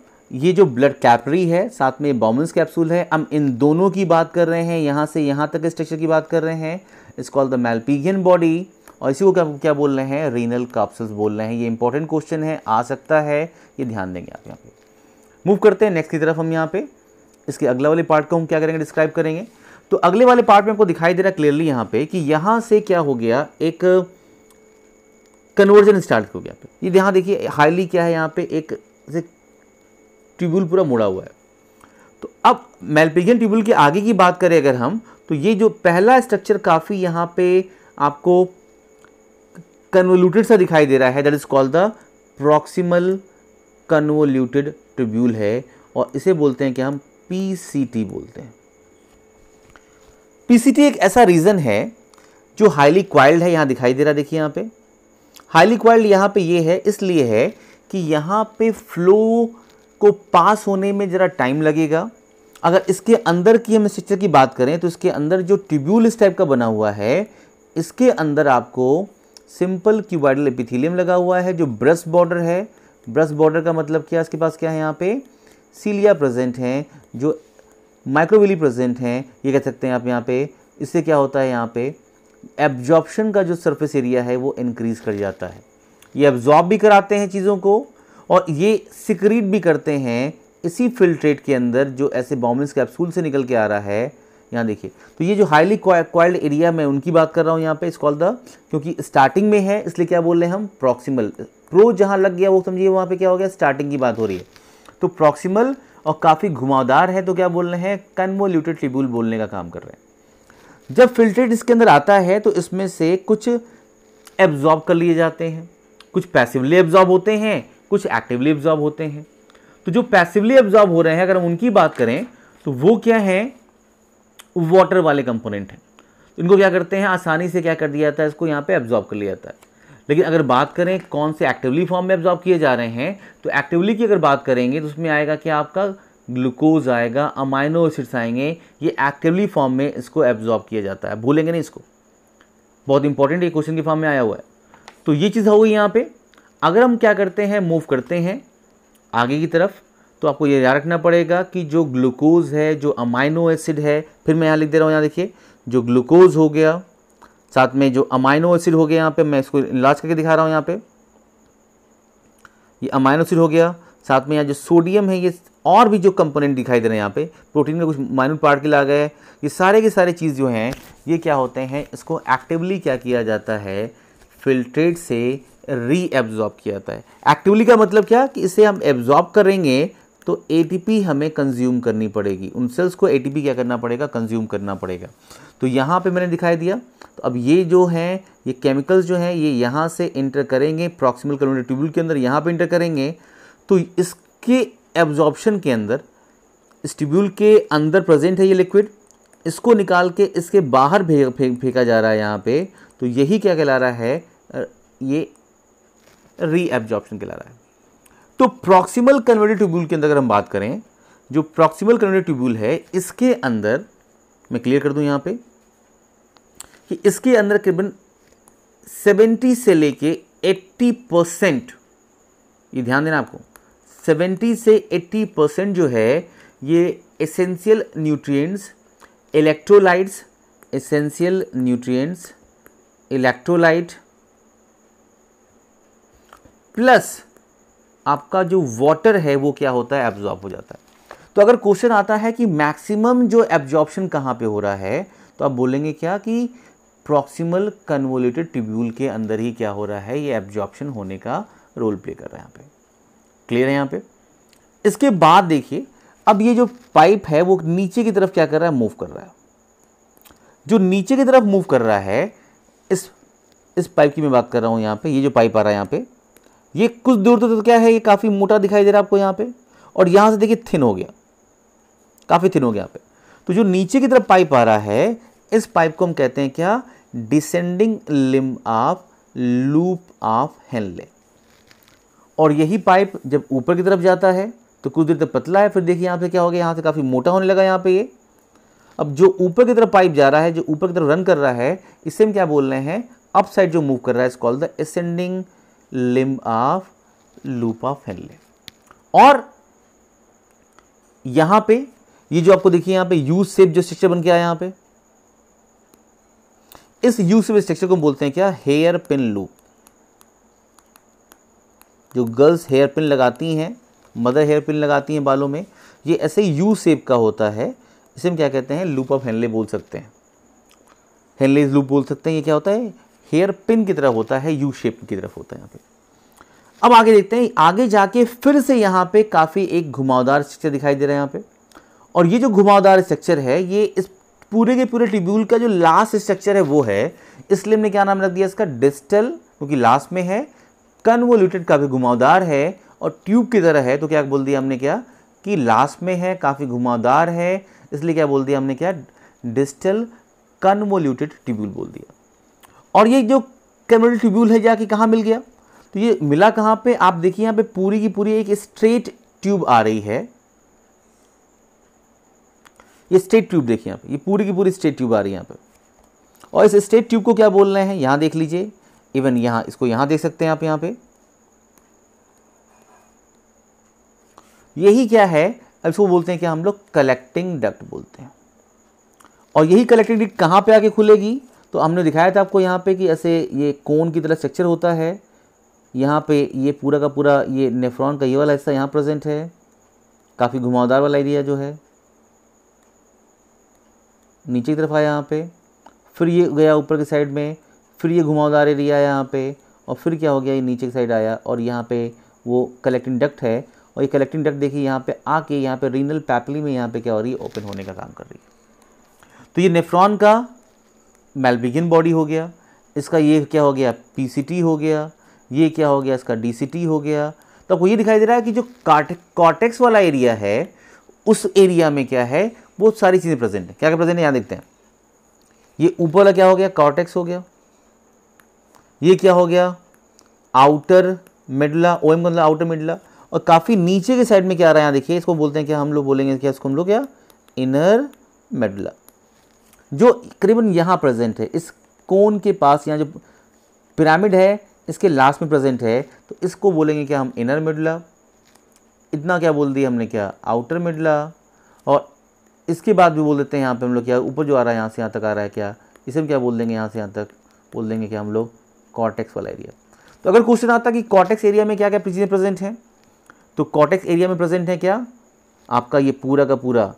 A: ये जो ब्लड कैपरी है साथ में बॉमन्स कैप्सूल है हम इन दोनों की बात कर रहे हैं यहां से यहां तक स्ट्रक्चर की बात कर रहे हैं इस कॉल द मेल्पीगियन बॉडी और इसी को क्या क्या बोल रहे हैं रीनल काप्सल्स बोल रहे हैं ये इंपॉर्टेंट क्वेश्चन है आ सकता है ये ध्यान देंगे आप यहाँ पे मूव करते हैं नेक्स्ट की तरफ हम यहाँ पे इसके अगले वाले पार्ट को हम क्या करेंगे डिस्क्राइब करेंगे तो अगले वाले पार्ट में आपको दिखाई दे रहा है क्लियरली यहाँ पे कि यहाँ से क्या हो गया एक कन्वर्जन स्टार्ट हो गया ये यहाँ देखिए हाईली क्या है यहाँ पे एक ट्यूबुल पूरा मुड़ा हुआ है तो अब मेलपिगियन ट्यूबुल के आगे की बात करें अगर हम तो ये जो पहला स्ट्रक्चर काफ़ी यहाँ पे आपको कन्वोल्यूटेड सा दिखाई दे रहा है that is called the proximal convoluted tubule है और इसे बोलते हैं कि हम पीसीटी बोलते हैं पीसीटी एक ऐसा रीजन है जो हाईली क्वाइल्ड है यहाँ दिखाई दे रहा देखिए यहाँ पे हाईली क्वाइल्ड यहाँ पे ये है इसलिए है कि यहाँ पे फ्लो को पास होने में ज़रा टाइम लगेगा अगर इसके अंदर की हम स्ट्रक्चर की बात करें तो इसके अंदर जो ट्यूब्यूल इस टाइप का बना हुआ है इसके अंदर आपको सिंपल क्यूबाइडल एपिथीलियम लगा हुआ है जो ब्रश बॉर्डर है ब्रश बॉर्डर का मतलब क्या इसके पास क्या है यहाँ पे सीलिया प्रेजेंट हैं जो माइक्रोविली प्रेजेंट हैं ये कह सकते हैं आप यहाँ पे इससे क्या होता है यहाँ पे एब्जॉर्प्शन का जो सरफेस एरिया है वो इंक्रीज़ कर जाता है ये एब्जॉर्ब भी कराते हैं चीज़ों को और ये सिक्रीट भी करते हैं इसी फिल्ट्रेट के अंदर जो ऐसे बॉम्बिल्स कैप्सूल से निकल के आ रहा है यहाँ देखिए तो ये जो हाईली क्वाइल्ड एरिया में उनकी बात कर रहा हूँ यहाँ पे इस कॉल द क्योंकि स्टार्टिंग में है इसलिए क्या बोल रहे हैं हम प्रॉक्सिमल प्रो जहाँ लग गया वो समझिए वहाँ पे क्या हो गया स्टार्टिंग की बात हो रही है तो प्रॉक्सिमल और काफ़ी घुमावदार है तो क्या बोल रहे हैं कन्वोल्यूटेड ट्रिब्यूल बोलने का काम कर रहे हैं जब फिल्ट्रेट इसके अंदर आता है तो इसमें से कुछ एब्जॉर्ब कर लिए जाते हैं कुछ पैसिवली एब्जॉर्ब होते हैं कुछ एक्टिवली एब्जॉर्ब होते हैं तो जो पैसिवली एब्जॉर्ब हो रहे हैं अगर हम उनकी बात करें तो वो क्या है वाटर वाले कंपोनेंट हैं तो इनको क्या करते हैं आसानी से क्या कर दिया जाता है इसको यहाँ पे एब्जॉर्ब कर लिया जाता है लेकिन अगर बात करें कौन से एक्टिवली फॉर्म में एब्जॉर्ब किए जा रहे हैं तो एक्टिवली की अगर बात करेंगे तो उसमें आएगा कि आपका ग्लूकोज आएगा अमाइनो एसिड्स आएंगे ये एक्टिवली फॉर्म में इसको एब्जॉर्ब किया जाता है भूलेंगे नहीं इसको बहुत इंपॉर्टेंट ये क्वेश्चन के फॉर्म में आया हुआ है तो ये चीज़ हो गई यहाँ पे अगर हम क्या करते हैं मूव करते हैं आगे की तरफ तो आपको ये याद रखना पड़ेगा कि जो ग्लूकोज है जो अमाइनो एसिड है फिर मैं यहाँ लिख दे रहा हूँ यहाँ देखिए जो ग्लूकोज हो गया साथ में जो अमाइनो एसिड हो गया यहाँ पे मैं इसको इलाज करके दिखा रहा हूँ यहाँ पे ये अमाइनो एसिड हो गया साथ में यहाँ जो सोडियम है ये और भी जो कंपोनेंट दिखाई दे रहे हैं यहाँ पे प्रोटीन में कुछ पार्ट पार्टिकल आ गए ये सारे के सारे चीज़ जो हैं ये क्या होते हैं इसको एक्टिवली क्या किया जाता है फिल्ट्रेट से रीएब्जॉर्ब किया जाता है एक्टिवली का मतलब क्या कि इसे हम एब्जॉर्ब करेंगे तो एटीपी हमें कंज्यूम करनी पड़ेगी उन सेल्स को एटीपी क्या करना पड़ेगा कंज्यूम करना पड़ेगा तो यहाँ पे मैंने दिखाई दिया तो अब ये जो है ये केमिकल्स जो हैं ये यहाँ से इंटर करेंगे प्रॉक्सिमल कलोनी ट्यूबुल के अंदर यहाँ पे इंटर करेंगे तो इसके एब्जॉर्प्शन के अंदर इस ट्यूब्यूल के अंदर प्रेजेंट है ये लिक्विड इसको निकाल के इसके बाहर फेंका भे, भे, जा रहा है यहाँ पे तो यही क्या कहला रहा है ये री एब्जॉर्प्शन कहला रहा है तो प्रॉक्सिमल कन्वर्टेड ट्यूब्यूल के अंदर अगर हम बात करें जो प्रॉक्सिमल कन्वर्टेड ट्यूब्यूल है इसके अंदर मैं क्लियर कर दूं यहां पे कि इसके अंदर करीबन 70 से लेके 80 परसेंट ये ध्यान देना आपको 70 से 80 परसेंट जो है ये essential nutrients electrolytes essential nutrients electrolyte plus आपका जो वाटर है वो क्या होता है एब्जॉर्ब हो जाता है तो अगर क्वेश्चन आता है कि मैक्सिमम जो एब्जॉर्प्शन कहाँ पे हो रहा है तो आप बोलेंगे क्या कि प्रॉक्सिमल कन्वोलेटेड ट्यूब्यूल के अंदर ही क्या हो रहा है ये एब्जॉर्प्शन होने का रोल प्ले कर रहा है यहाँ पे क्लियर है यहाँ पे इसके बाद देखिए अब ये जो पाइप है वो नीचे की तरफ क्या कर रहा है मूव कर रहा है जो नीचे की तरफ मूव कर रहा है इस इस पाइप की मैं बात कर रहा हूँ यहाँ पे ये जो पाइप आ रहा है यहाँ पे ये कुछ दूर तक तो, तो क्या है ये काफ़ी मोटा दिखाई दे रहा है आपको यहाँ पे और यहाँ से देखिए थिन हो गया काफ़ी थिन हो गया यहाँ पे तो जो नीचे की तरफ पाइप आ रहा है इस पाइप को हम कहते हैं क्या descending limb of loop of Henle और यही पाइप जब ऊपर की तरफ जाता है तो कुछ देर तक पतला है फिर देखिए यहाँ पे क्या हो गया यहाँ से काफ़ी मोटा होने लगा यहाँ पे ये अब जो ऊपर की तरफ पाइप जा रहा है जो ऊपर की तरफ रन कर रहा है इससे हम क्या बोल रहे हैं अप जो मूव कर रहा है is call the ascending limb of loop of और यहां पे ये जो आपको देखिए यहां पे यू सेप जो स्ट्रक्चर बन के आया यहां पे इस यू सेप स्ट्रक्चर को बोलते हैं क्या हेयर पिन लूप जो गर्ल्स हेयर पिन लगाती हैं मदर हेयर पिन लगाती हैं बालों में ये ऐसे यू सेप का होता है इसे हम क्या कहते हैं लूप ऑफ हेनले बोल सकते हैं हेनले लूप बोल सकते हैं ये क्या होता है हेयर पिन की तरफ होता है यू शेप की तरफ होता है यहाँ पे अब आगे देखते हैं आगे जाके फिर से यहाँ पे काफ़ी एक घुमावदार स्ट्रक्चर दिखाई दे रहा है यहाँ पे और ये जो घुमावदार स्ट्रक्चर है ये इस पूरे के पूरे ट्रिब्यूल का जो लास्ट स्ट्रक्चर है वो है इसलिए हमने क्या नाम रख दिया इसका डिस्टल क्योंकि लास्ट में है कन्वोल्यूटेड काफ़ी घुमावदार है और ट्यूब की तरह है तो क्या बोल दिया हमने क्या कि लास्ट में है काफ़ी घुमावदार है इसलिए क्या बोल दिया हमने क्या डिस्टल कन्वोल्यूटेड ट्यूब्यूल बोल दिया और ये जो कैमरल ट्यूब्यूल है जाके कहाँ मिल गया तो ये मिला कहाँ पे आप देखिए यहाँ पे पूरी की पूरी एक स्ट्रेट ट्यूब आ रही है ये स्ट्रेट ट्यूब देखिए यहाँ पे ये पूरी की पूरी स्ट्रेट ट्यूब आ रही है यहाँ पे और इस स्टेट ट्यूब को क्या बोल रहे हैं यहाँ देख लीजिए इवन यहाँ इसको यहाँ देख सकते हैं आप यहाँ पे यही क्या है इसको बोलते हैं क्या हम लोग कलेक्टिंग डक्ट बोलते हैं और यही कलेक्टिंग डक्ट कहाँ पे आके खुलेगी तो हमने दिखाया था आपको यहाँ पे कि ऐसे ये कोन की तरह स्ट्रक्चर होता है यहाँ पे ये पूरा का पूरा ये नेफ्रॉन का ये वाला हिस्सा यहाँ प्रेजेंट है काफ़ी घुमावदार वाला एरिया जो है नीचे की तरफ आया यहाँ पे फिर ये गया ऊपर की साइड में फिर ये घुमावदार एरिया आया यहाँ पे और फिर क्या हो गया ये नीचे की साइड आया और यहाँ पे वो कलेक्टिंग डक्ट है और ये कलेक्टिंग डक्ट देखिए यहाँ पे आके यहाँ पे रीनल पैपली में यहाँ पे क्या हो रही है ओपन होने का काम कर रही है तो ये नेफ्रॉन का मेलबिगिन बॉडी हो गया इसका ये क्या हो गया पी हो गया ये क्या हो गया इसका डी हो गया तो आपको ये दिखाई दे रहा है कि जो कॉटेक्स वाला एरिया है उस एरिया में क्या है वो सारी चीज़ें प्रेजेंट है क्या क्या प्रेजेंट है यहाँ देखते हैं ये ऊपर वाला क्या हो गया कॉटेक्स हो गया ये क्या हो गया आउटर मिडला ओ एम मतलब आउटर मिडला और काफ़ी नीचे के साइड में क्या आ रहा है यहाँ देखिए इसको बोलते हैं क्या हम लोग बोलेंगे क्या इसको हम लोग क्या इनर मेडला जो करीबन यहाँ प्रेजेंट है इस कोन के पास यहाँ जो पिरामिड है इसके लास्ट में प्रेजेंट है तो इसको बोलेंगे क्या हम इनर मिडला इतना क्या बोल दिया हमने क्या आउटर मिडला और इसके बाद भी बोल देते हैं यहाँ पे हम लोग क्या ऊपर जो आ रहा है यहाँ से यहाँ तक आ रहा है क्या इसे हम क्या बोल देंगे यहाँ से यहाँ तक बोल देंगे क्या हम लोग कॉटेक्स वाला एरिया तो अगर क्वेश्चन आता कि कॉटेक्स एरिया में क्या क्या चीज़ें प्रेजेंट हैं तो कॉटेक्स एरिया में प्रेजेंट है क्या आपका ये पूरा का पूरा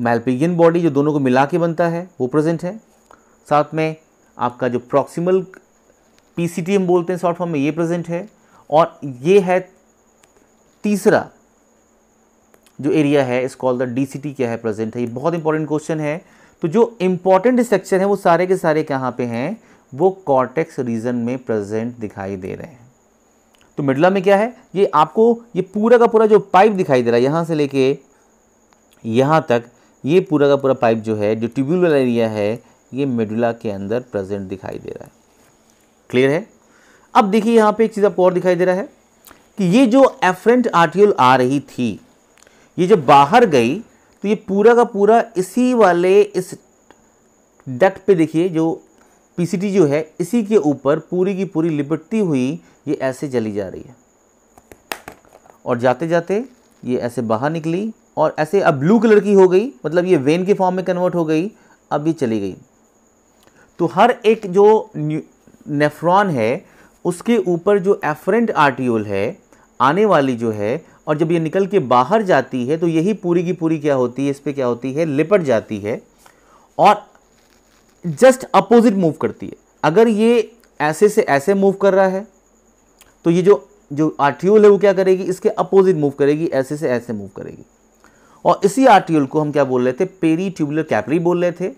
A: मैल्पिगियन बॉडी जो दोनों को मिला के बनता है वो प्रेजेंट है साथ में आपका जो प्रॉक्सिमल पी बोलते हैं शॉर्ट फॉर्म में ये प्रेजेंट है और ये है तीसरा जो एरिया है इस कॉल द डी क्या है प्रेजेंट है ये बहुत इंपॉर्टेंट क्वेश्चन है तो जो इंपॉर्टेंट स्ट्रक्चर है वो सारे के सारे कहाँ पे हैं वो कॉर्टेक्स रीजन में प्रेजेंट दिखाई दे रहे हैं तो मिडला में क्या है ये आपको ये पूरा का पूरा जो पाइप दिखाई दे रहा है यहाँ से लेके यहाँ तक ये पूरा का पूरा पाइप जो है जो ट्यूबुलर एरिया है ये मेडुला के अंदर प्रेजेंट दिखाई दे रहा है क्लियर है अब देखिए यहाँ पे एक चीज़ आपको और दिखाई दे रहा है कि ये जो एफरेंट आर्टियल आ रही थी ये जब बाहर गई तो ये पूरा का पूरा इसी वाले इस डक्ट पे देखिए जो पी जो है इसी के ऊपर पूरी की पूरी लिपटती हुई ये ऐसे चली जा रही है और जाते जाते ये ऐसे बाहर निकली और ऐसे अब ब्लू कलर की हो गई मतलब ये वेन के फॉर्म में कन्वर्ट हो गई अब ये चली गई तो हर एक जो नेफ्रॉन है उसके ऊपर जो एफरेंट आर्टियोल है आने वाली जो है और जब ये निकल के बाहर जाती है तो यही पूरी की पूरी क्या होती है इस पर क्या होती है लिपट जाती है और जस्ट अपोजिट मूव करती है अगर ये ऐसे से ऐसे मूव कर रहा है तो ये जो जो आर्टियोल है वो क्या करेगी इसके अपोजिट मूव करेगी ऐसे से ऐसे मूव करेगी और इसी आर्ट्यूल को हम क्या बोल रहे थे पेरी ट्यूबुलर कैपरी बोल रहे थे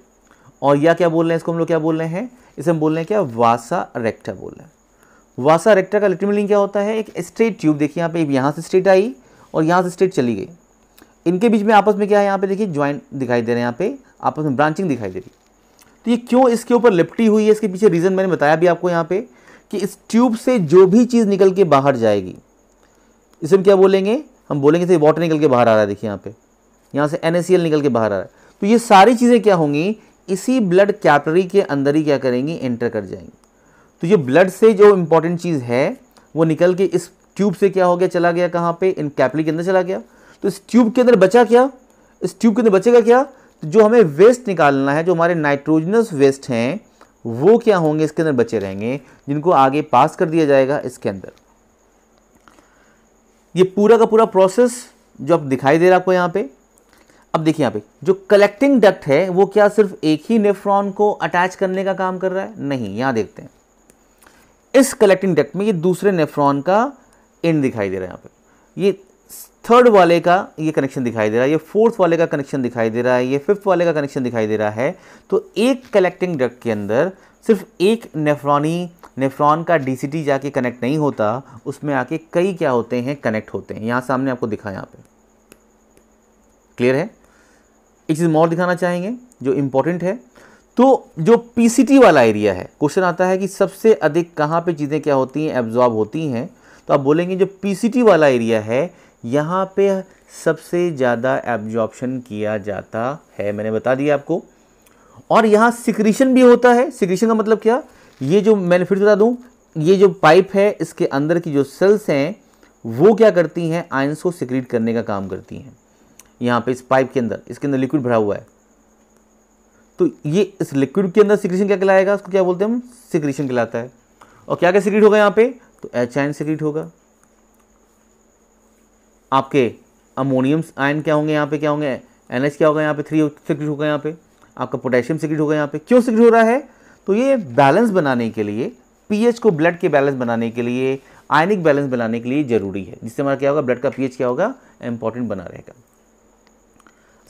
A: और या क्या बोल रहे हैं इसको हम लोग क्या बोल रहे हैं इसे हम बोल रहे हैं क्या वासा रेक्टा बोल रहे हैं वासा रेक्टा का लिटरल क्या होता है एक स्ट्रेट ट्यूब देखिए यहाँ पे यहाँ से स्ट्रेट आई और यहाँ से स्ट्रेट चली गई इनके बीच में आपस में क्या है यहाँ पे देखिए ज्वाइंट दिखाई दे रहे हैं यहाँ पे आपस में ब्रांचिंग दिखाई दे रही तो ये क्यों इसके ऊपर लिपटी हुई है इसके पीछे रीज़न मैंने बताया भी आपको यहाँ पे कि इस ट्यूब से जो भी चीज़ निकल के बाहर जाएगी इसे हम क्या बोलेंगे हम बोलेंगे इसे वाटर निकल के बाहर आ रहा है देखिए यहाँ पर यहाँ से एन निकल के बाहर आ रहा है तो ये सारी चीज़ें क्या होंगी इसी ब्लड कैपलरी के अंदर ही क्या करेंगी एंटर कर जाएंगी तो ये ब्लड से जो इंपॉर्टेंट चीज़ है वो निकल के इस ट्यूब से क्या हो गया चला गया कहाँ पे इन कैपलरी के अंदर चला गया तो इस ट्यूब के अंदर बचा क्या इस ट्यूब के अंदर बचेगा क्या तो जो हमें वेस्ट निकालना है जो हमारे नाइट्रोजनस वेस्ट हैं वो क्या होंगे इसके अंदर बचे रहेंगे जिनको आगे पास कर दिया जाएगा इसके अंदर ये पूरा का पूरा प्रोसेस जो अब दिखाई दे रहा है आपको यहाँ पे अब देखिए यहाँ पे जो कलेक्टिंग डक्ट है वो क्या सिर्फ एक ही नेफ्रॉन को अटैच करने का काम कर रहा है नहीं यहाँ देखते हैं इस कलेक्टिंग डक्ट में ये दूसरे नेफ्रॉन का एंड दिखाई दे रहा है यहाँ पे ये थर्ड वाले का ये कनेक्शन दिखाई दे रहा है ये फोर्थ वाले का कनेक्शन दिखाई दे रहा है ये फिफ्थ वाले का कनेक्शन दिखाई दे रहा है तो एक कलेक्टिंग डक्ट के अंदर सिर्फ एक नेफ्रॉनी नेफ्रॉन का डीसीटी जाके कनेक्ट नहीं होता उसमें आके कई क्या होते हैं कनेक्ट होते हैं यहाँ सामने आपको दिखा यहाँ पे क्लियर है एक चीज़ और दिखाना चाहेंगे जो इम्पोर्टेंट है तो जो पीसीटी वाला एरिया है क्वेश्चन आता है कि सबसे अधिक कहाँ पे चीज़ें क्या होती हैं एब्जॉर्ब होती हैं तो आप बोलेंगे जो पीसीटी वाला एरिया है यहाँ पे सबसे ज़्यादा एब्जॉर्प्शन किया जाता है मैंने बता दिया आपको और यहाँ सिक्रीशन भी होता है सिक्रीशन का मतलब क्या ये जो मैंने फिर बता दूँ ये जो पाइप है इसके अंदर की जो सेल्स हैं वो क्या करती हैं आयंस को सिक्रीट करने का काम करती हैं यहाँ पे इस पाइप के अंदर इसके अंदर लिक्विड भरा हुआ है तो ये इस लिक्विड के अंदर सिक्रीशन क्या कहलाएगा उसको क्या बोलते हैं हम सिक्रीशन कहलाता है और क्या क्या सिक्रीट होगा यहाँ पे तो एच आयन सिक्रीट होगा आपके अमोनियम आयन क्या होंगे यहाँ पे क्या होंगे एन क्या होगा यहाँ पे थ्री सिक्रीट होगा यहाँ पे आपका पोटेशियम सिक्रीट होगा यहाँ पे क्यों सिक्रीट हो रहा है तो ये बैलेंस बनाने के लिए पीएच को ब्लड के बैलेंस बनाने के लिए आयनिक बैलेंस बनाने के लिए जरूरी है जिससे हमारा क्या होगा ब्लड का पीएच क्या होगा इंपॉर्टेंट बना रहेगा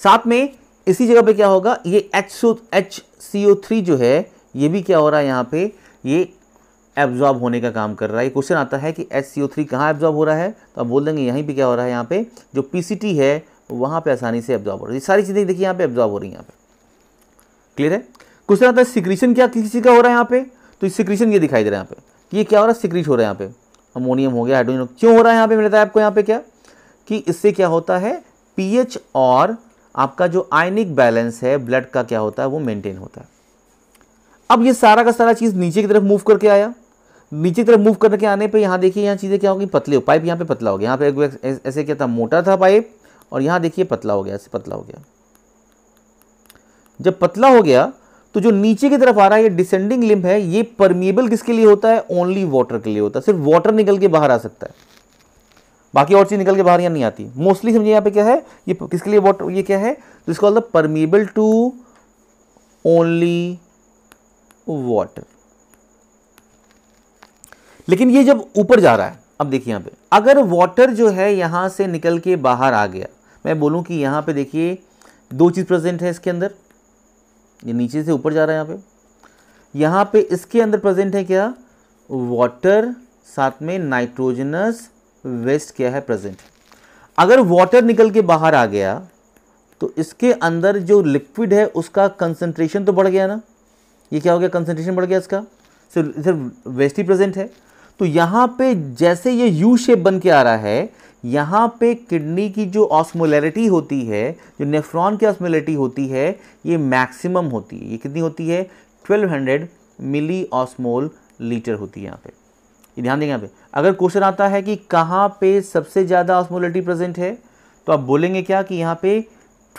A: साथ में इसी जगह पे क्या होगा ये H so H C O three जो है ये भी क्या हो रहा है यहाँ पे ये एब्जॉर्ब होने का काम कर रहा है क्वेश्चन आता है कि एच सी ओ थ्री कहाँ एब्जॉर्ब हो रहा है तो आप बोल देंगे यहीं पे क्या हो रहा है यहाँ पे जो पी सी टी है वहाँ पे आसानी से एब्जॉर्ब हो रहा है सारी चीज़ें देखिए यहाँ पे एब्जॉर्ब हो रही है यहाँ पे क्लियर है क्वेश्चन आता है सिक्रीशन क्या किसी का हो रहा है यहाँ पे तो सिक्रीशन ये दिखाई दे रहा है यहाँ पे कि ये क्या हो रहा है सिक्रीट हो रहा है यहाँ पे अमोनियम हो गया हाइड्रोजन क्यों हो रहा है यहाँ पे मिलता है आपको यहाँ पे क्या कि इससे क्या होता है पीएच और आपका जो आयनिक बैलेंस है ब्लड का क्या होता है वो मेंटेन होता है अब ये सारा का सारा चीज़ नीचे की तरफ मूव करके आया नीचे की तरफ मूव करके आने पे यहाँ देखिए यहाँ चीज़ें क्या होगी पतले हो पाइप यहाँ पे पतला हो गया यहाँ पे ऐसे क्या था मोटा था पाइप और यहाँ देखिए पतला हो गया ऐसे पतला हो गया जब पतला हो गया तो जो नीचे की तरफ आ रहा है ये डिसेंडिंग लिम्ब है ये परमिएबल किसके लिए होता है ओनली वाटर के लिए होता है सिर्फ वाटर निकल के बाहर आ सकता है बाकी और चीज़ निकल के बाहर यहाँ नहीं आती मोस्टली समझिए यहाँ पे क्या है ये किसके लिए वॉट ये क्या है तो इसको परमीबल टू ओनली वाटर लेकिन ये जब ऊपर जा रहा है अब देखिए यहाँ पे अगर वाटर जो है यहाँ से निकल के बाहर आ गया मैं बोलूँ कि यहाँ पे देखिए दो चीज़ प्रेजेंट है इसके अंदर ये नीचे से ऊपर जा रहा है यहाँ पे यहाँ पे इसके अंदर प्रेजेंट है क्या वाटर साथ में नाइट्रोजनस वेस्ट क्या है प्रेजेंट अगर वाटर निकल के बाहर आ गया तो इसके अंदर जो लिक्विड है उसका कंसंट्रेशन तो बढ़ गया ना ये क्या हो गया कंसंट्रेशन बढ़ गया इसका सिर्फ इधर वेस्ट ही प्रेजेंट है तो यहाँ पे जैसे ये यू शेप बन के आ रहा है यहाँ पे किडनी की जो ऑस्मोलैरिटी होती है जो नेफ्रॉन की ऑस्मोलैरिटी होती है ये मैक्सिमम होती है ये कितनी होती है 1200 मिली ऑस्मोल लीटर होती है यहाँ पे ये ध्यान देंगे यहाँ पे अगर क्वेश्चन आता है कि कहाँ पे सबसे ज़्यादा ऑस्मोलिटी प्रेजेंट है तो आप बोलेंगे क्या कि यहाँ पे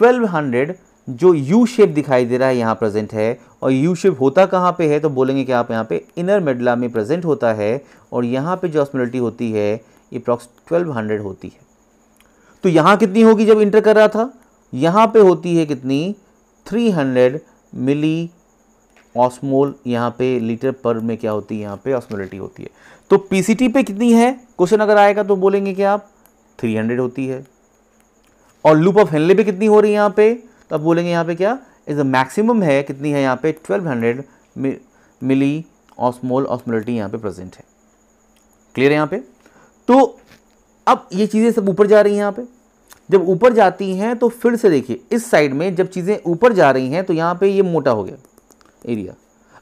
A: 1200 जो यू शेप दिखाई दे रहा है यहाँ प्रेजेंट है और यू शेप होता कहाँ पे है तो बोलेंगे कि आप यहाँ पे इनर मेडला में प्रेजेंट होता है और यहाँ पे जो ऑस्मोलिटी होती है ये प्रॉक्स 1200 होती है तो यहाँ कितनी होगी जब इंटर कर रहा था यहाँ पर होती है कितनी थ्री मिली ऑस्मोल यहाँ पे लीटर पर में क्या होती है यहाँ पे ऑस्मोलिटी होती है तो पीसीटी पे कितनी है क्वेश्चन अगर आएगा तो बोलेंगे कि आप 300 होती है और लूप ऑफ हेनले पे कितनी हो रही है यहाँ पे तो आप बोलेंगे यहाँ पे क्या इज मैक्सिमम है कितनी है यहाँ पे 1200 मिली ऑस्मोल ऑस्मोलिटी यहाँ पे प्रेजेंट है क्लियर है यहाँ पे तो अब ये चीज़ें सब ऊपर जा रही हैं यहाँ पे जब ऊपर जाती हैं तो फिर से देखिए इस साइड में जब चीज़ें ऊपर जा रही हैं तो यहाँ पे ये मोटा हो गया एरिया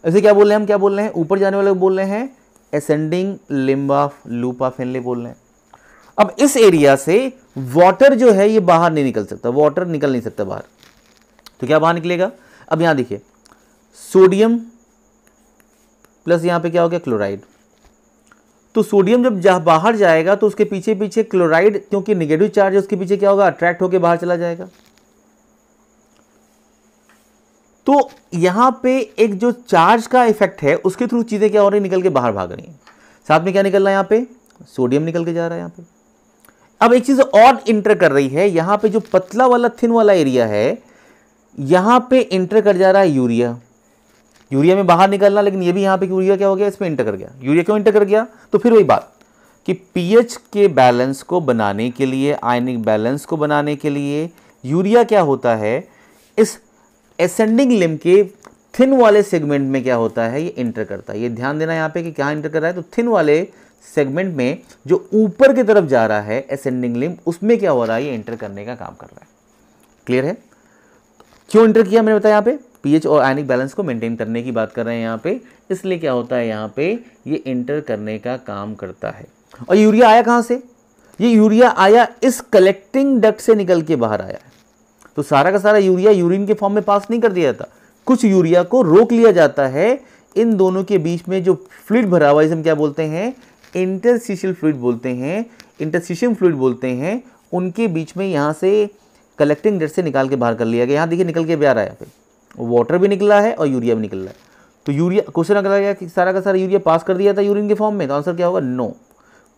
A: ऐसे क्या बोल रहे हैं हम क्या बोल रहे हैं ऊपर जाने वाले बोल रहे हैं ascending limb of loop of Henle बोल रहे हैं अब इस एरिया से वाटर जो है ये बाहर नहीं निकल सकता वाटर निकल नहीं सकता बाहर तो क्या बाहर निकलेगा अब यहां देखिए सोडियम प्लस यहां पे क्या हो गया क्लोराइड तो सोडियम जब जा, बाहर जाएगा तो उसके पीछे पीछे क्लोराइड क्योंकि निगेटिव चार्ज उसके पीछे क्या होगा अट्रैक्ट होकर बाहर चला जाएगा तो यहाँ पे एक जो चार्ज का इफेक्ट है उसके थ्रू चीज़ें क्या हो रही निकल के बाहर भाग रही हैं साथ में क्या निकल रहा है यहाँ पे सोडियम निकल के जा रहा है यहाँ पे अब एक चीज़ और इंटर कर रही है यहाँ पे जो पतला वाला थिन वाला एरिया है यहाँ पे इंटर कर जा रहा है यूरिया यूरिया में बाहर निकलना लेकिन ये भी यहाँ पे यूरिया क्या हो गया इसमें इंटर कर गया यूरिया क्यों इंटर कर गया तो फिर वही बात कि पीएच के बैलेंस को बनाने के लिए आयनिक बैलेंस को बनाने के लिए यूरिया क्या होता है इस एसेंडिंग लिम के थिन वाले सेगमेंट में क्या होता है ये इंटर करता है ये ध्यान देना यहाँ पे कि क्या इंटर कर रहा है तो थिन वाले सेगमेंट में जो ऊपर की तरफ जा रहा है एसेंडिंग लिम उसमें क्या हो रहा है ये इंटर करने का काम कर रहा है क्लियर है क्यों इंटर किया मैंने बताया यहाँ पे पीएच और आयनिक बैलेंस को मेंटेन करने की बात कर रहे हैं यहाँ पे इसलिए क्या होता है यहाँ पे ये इंटर करने का काम करता है और यूरिया आया कहाँ से ये यूरिया आया इस कलेक्टिंग डक्ट से निकल के बाहर आया है तो सारा का सारा यूरिया यूरिन के फॉर्म में पास नहीं कर दिया जाता कुछ यूरिया को रोक लिया जाता है इन दोनों के बीच में जो फ्लूड भरा हुआ इसे हम क्या बोलते हैं इंटरसीशियल फ्लूड बोलते हैं इंटरसीशियम फ्लूड बोलते हैं उनके बीच में यहाँ से कलेक्टिंग डेट से निकाल के बाहर कर लिया गया यहाँ देखिए निकल के बिहार आया फिर है यहाँ वाटर भी निकला है और यूरिया भी निकल रहा है तो यूरिया क्वेश्चन अगर गया कि सारा का सारा यूरिया पास कर दिया था यूरिन के फॉर्म में तो आंसर क्या होगा नो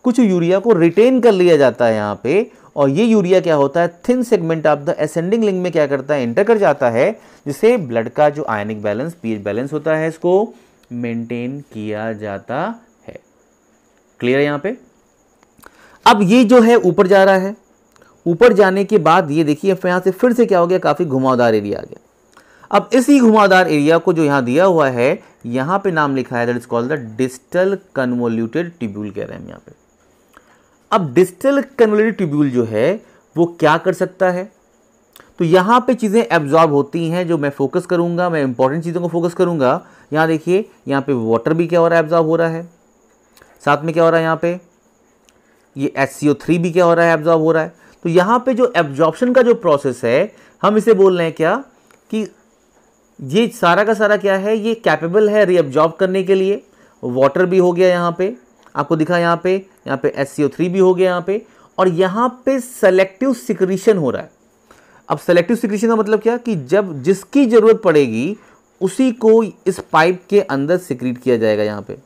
A: कुछ यूरिया को रिटेन कर लिया जाता है यहाँ पे और ये यूरिया क्या होता है thin segment of the ascending limb में क्या करता है एंटर कर जाता है जिससे ब्लड का जो आयनिक बैलेंस पीएच बैलेंस होता है इसको मेंटेन किया जाता है क्लियर है यहाँ पे अब ये जो है ऊपर जा रहा है ऊपर जाने के बाद ये देखिए यहां से फिर से क्या हो गया काफ़ी घुमावदार एरिया आ गया अब इसी घुमावदार एरिया को जो यहां दिया हुआ है यहां पे नाम लिखा है that is called the distal convoluted tubule कह रहे हैं हम यहाँ पे अब डिस्टल कन्वलरी ट्यूब्यूल जो है वो क्या कर सकता है तो यहाँ पे चीज़ें एब्जॉर्ब होती हैं जो मैं फोकस करूँगा मैं इंपॉर्टेंट चीज़ों को फोकस करूँगा यहाँ देखिए यहाँ पे वाटर भी क्या हो रहा है एब्जॉर्ब हो रहा है साथ में क्या हो रहा है यहाँ पे ये एस सी ओ थ्री भी क्या हो रहा है एब्जॉर्ब हो रहा है तो यहाँ पे जो एब्जॉर्बन का जो प्रोसेस है हम इसे बोल रहे हैं क्या कि ये सारा का सारा क्या है ये कैपेबल है रीअब्जॉर्ब करने के लिए वाटर भी हो गया यहाँ पे आपको दिखा यहाँ पे यहाँ पे एस भी हो गया यहाँ पे और यहाँ पे सेलेक्टिव सिक्रीशन हो रहा है अब सेलेक्टिव सिक्रीशन का मतलब क्या कि जब जिसकी ज़रूरत पड़ेगी उसी को इस पाइप के अंदर सिक्रीट किया जाएगा यहाँ पे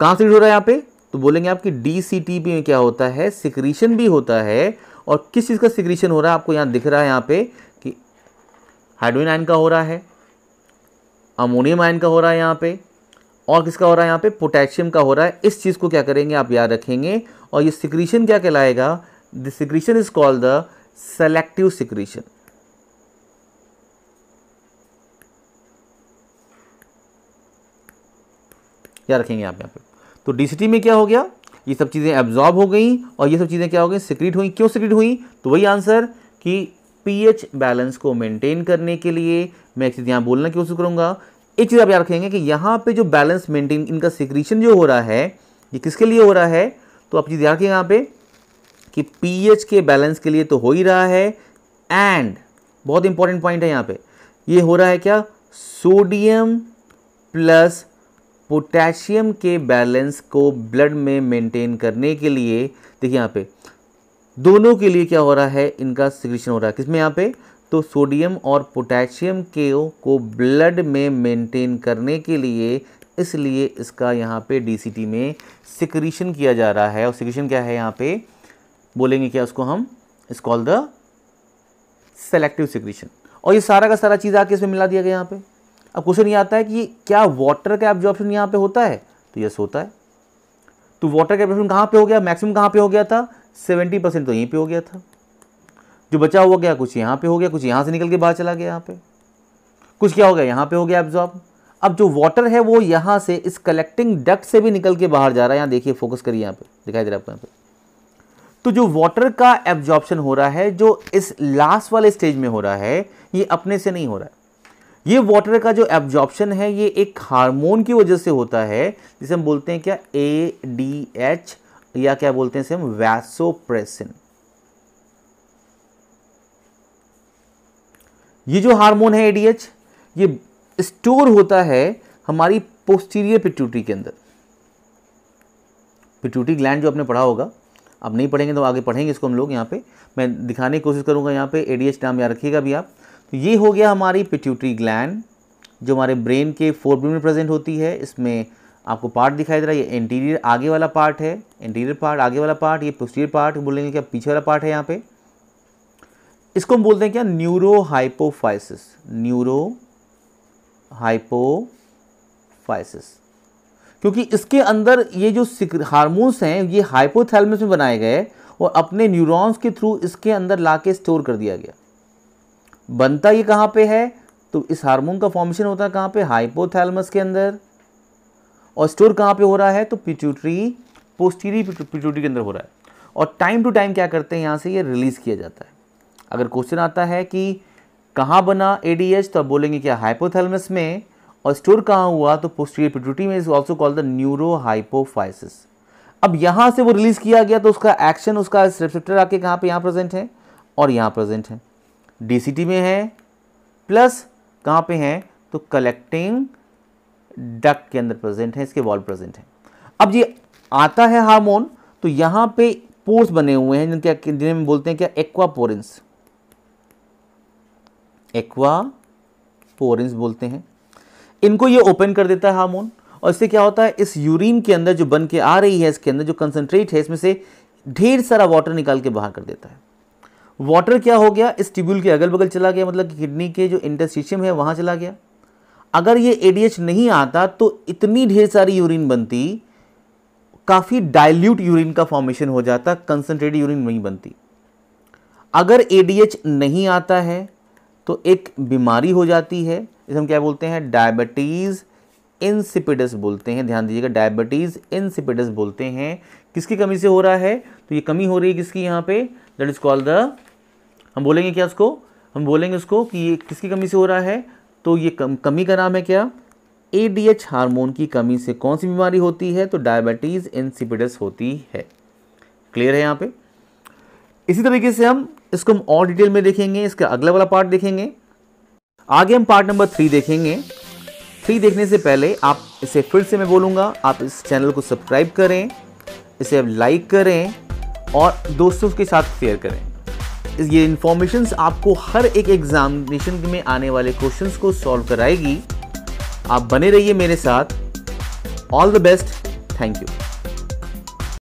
A: कहाँ सिक्रीट हो रहा है यहाँ पे तो बोलेंगे आपकी डी सी टी में क्या होता है सिक्रीशन भी होता है और किस चीज़ का सिक्रीशन हो रहा है आपको यहाँ दिख रहा है यहाँ पे कि हाइड्रोजन आयन का हो रहा है अमोनियम आयन का हो रहा है यहाँ पे और किसका हो रहा है यहाँ पे पोटेशियम का हो रहा है इस चीज़ को क्या करेंगे आप याद रखेंगे और ये सिक्रीशन क्या कहलाएगा the secretion is called the selective secretion क्या रखेंगे आप यहाँ पे तो डीसीटी में क्या हो गया ये सब चीज़ें एब्जॉर्ब हो गई और ये सब चीज़ें क्या हो गई सिक्रीट हुई क्यों सिक्रीट हुई तो वही आंसर कि पीएच बैलेंस को मेंटेन करने के लिए मैं एक चीज़ यहाँ बोलना क्यों शुरू करूँगा एक चीज़ आप याद रखेंगे कि यहां पे जो बैलेंस मेंटेन इनका सिक्रीशन जो हो रहा है ये किसके लिए हो रहा है तो आप चीज़ याद रखिए यहाँ पे कि पीएच के बैलेंस के लिए तो हो ही रहा है एंड बहुत इंपॉर्टेंट पॉइंट है यहाँ पे ये हो रहा है क्या सोडियम प्लस पोटेशियम के बैलेंस को ब्लड में मेंटेन करने के लिए देखिए यहाँ पे दोनों के लिए क्या हो रहा है इनका सिक्रीशन हो रहा है किसमें यहाँ पे तो सोडियम और पोटेशियम के को ब्लड में मेंटेन करने के लिए इसलिए इसका यहाँ पे डीसीटी में सिक्रीशन किया जा रहा है और सिक्रीशन क्या है यहाँ पे बोलेंगे क्या उसको हम इस कॉल द सेलेक्टिव सिक्रीशन और ये सारा का सारा चीज़ आके इसमें मिला दिया गया यहाँ पे अब क्वेश्चन ये आता है कि क्या वाटर का एब्जॉर्प्शन यहाँ पे होता है तो यस होता है तो वाटर का एब्जॉर्प्शन कहाँ पे हो गया मैक्सिमम कहाँ पे हो गया था सेवेंटी परसेंट तो यहीं पर हो गया था जो बचा हुआ गया कुछ यहाँ पे हो गया कुछ यहाँ से निकल के बाहर चला गया यहाँ पे कुछ क्या हो गया यहाँ पे हो गया एब्जॉर्ब अब जो वाटर है वो यहाँ से इस कलेक्टिंग डक्ट से भी निकल के बाहर जा रहा है यहाँ देखिए फोकस करिए यहाँ पे दिखाई दे रहा है आपको यहाँ पर तो जो वाटर का एब्जॉर्प्शन हो रहा है जो इस लास्ट वाले स्टेज में हो रहा है ये अपने से नहीं हो रहा है ये वाटर का जो एब्जॉर्प्शन है ये एक हार्मोन की वजह से होता है जिसे हम बोलते हैं क्या ए डी एच या क्या बोलते हैं इसे हम वैसोप्रेसिन ये जो हार्मोन है एडीएच ये स्टोर होता है हमारी पोस्टीरियर पिट्यूटरी के अंदर पिट्यूटरी ग्लैंड जो आपने पढ़ा होगा आप नहीं पढ़ेंगे तो आगे पढ़ेंगे इसको हम लोग यहाँ पे मैं दिखाने की कोशिश करूँगा यहाँ पे एडीएच नाम याद रखिएगा भी आप तो ये हो गया हमारी पिट्यूटरी ग्लैंड जो हमारे ब्रेन के फोरब्रेन में प्रेजेंट होती है इसमें आपको पार्ट दिखाई दे रहा है ये इंटीरियर आगे वाला पार्ट है इंटीरियर पार्ट आगे वाला पार्ट ये पोस्टीरियर पार्ट बोलेंगे क्या पीछे वाला पार्ट है यहाँ पे इसको हम बोलते हैं क्या न्यूरो हाइपोफाइसिस न्यूरो हाइपोफाइसिस क्योंकि इसके अंदर ये जो हार्मोन्स हैं ये हाइपोथैलमस में बनाए गए और अपने न्यूरॉन्स के थ्रू इसके अंदर ला के स्टोर कर दिया गया बनता ये कहाँ पे है तो इस हार्मोन का फॉर्मेशन होता है कहाँ पे हाइपोथैलमस के अंदर और स्टोर कहाँ पे हो रहा है तो पिट्यूटरी पोस्टीरी पिट्यूटरी के अंदर हो रहा है और टाइम टू टाइम क्या करते हैं यहाँ से ये रिलीज़ किया जाता है अगर क्वेश्चन आता है कि कहाँ बना एडीएच तो आप बोलेंगे क्या हाइपोथेलमस में और स्टोर कहाँ हुआ तो पोस्टीरियर पिट्यूटरी में is also called the neurohypophysis अब यहाँ से वो रिलीज किया गया तो उसका एक्शन उसका रिसेप्टर आके कहाँ पे यहाँ प्रेजेंट है और यहाँ प्रेजेंट है डीसीटी में है प्लस कहाँ पे है तो कलेक्टिंग डक के अंदर प्रेजेंट है इसके वॉल प्रेजेंट है अब ये आता है हार्मोन तो यहाँ पे पोर्स बने हुए हैं जिनके जिन्हें बोलते हैं क्या एक्वापोरेंस एक्वा पोरेंस बोलते हैं इनको ये ओपन कर देता है हार्मोन और इससे क्या होता है इस यूरिन के अंदर जो बन के आ रही है इसके अंदर जो कंसनट्रेट है इसमें से ढेर सारा वाटर निकाल के बाहर कर देता है वाटर क्या हो गया इस ट्यूब्यूल के अगल बगल चला गया मतलब किडनी के जो इंटरस्टिशियम है वहाँ चला गया अगर ये एडीएच नहीं आता तो इतनी ढेर सारी यूरिन बनती काफ़ी डाइल्यूट यूरिन का फॉर्मेशन हो जाता कंसनट्रेट यूरिन नहीं बनती अगर एडीएच नहीं आता है तो एक बीमारी हो जाती है इसे हम क्या बोलते हैं डायबिटीज़ इंसिपिडस बोलते हैं ध्यान दीजिएगा डायबिटीज़ इंसिपिडस बोलते हैं किसकी कमी से हो रहा है तो ये कमी हो रही है किसकी यहाँ पे दैट इज़ कॉल्ड द हम बोलेंगे क्या उसको हम बोलेंगे उसको कि ये किसकी कमी से हो रहा है तो ये कम, कमी का नाम है क्या ए डी एच हारमोन की कमी से कौन सी बीमारी होती है तो डायबिटीज़ इंसिपिडस होती है क्लियर है यहाँ पे इसी तरीके से हम इसको हम और डिटेल में देखेंगे इसका अगला वाला पार्ट देखेंगे आगे हम पार्ट नंबर थ्री देखेंगे थ्री देखने से पहले आप इसे फिर से मैं बोलूँगा आप इस चैनल को सब्सक्राइब करें इसे लाइक करें और दोस्तों के साथ शेयर करें ये इन्फॉर्मेशन आपको हर एक एग्जामिनेशन में आने वाले क्वेश्चंस को सॉल्व कराएगी आप बने रहिए मेरे साथ all the best thank you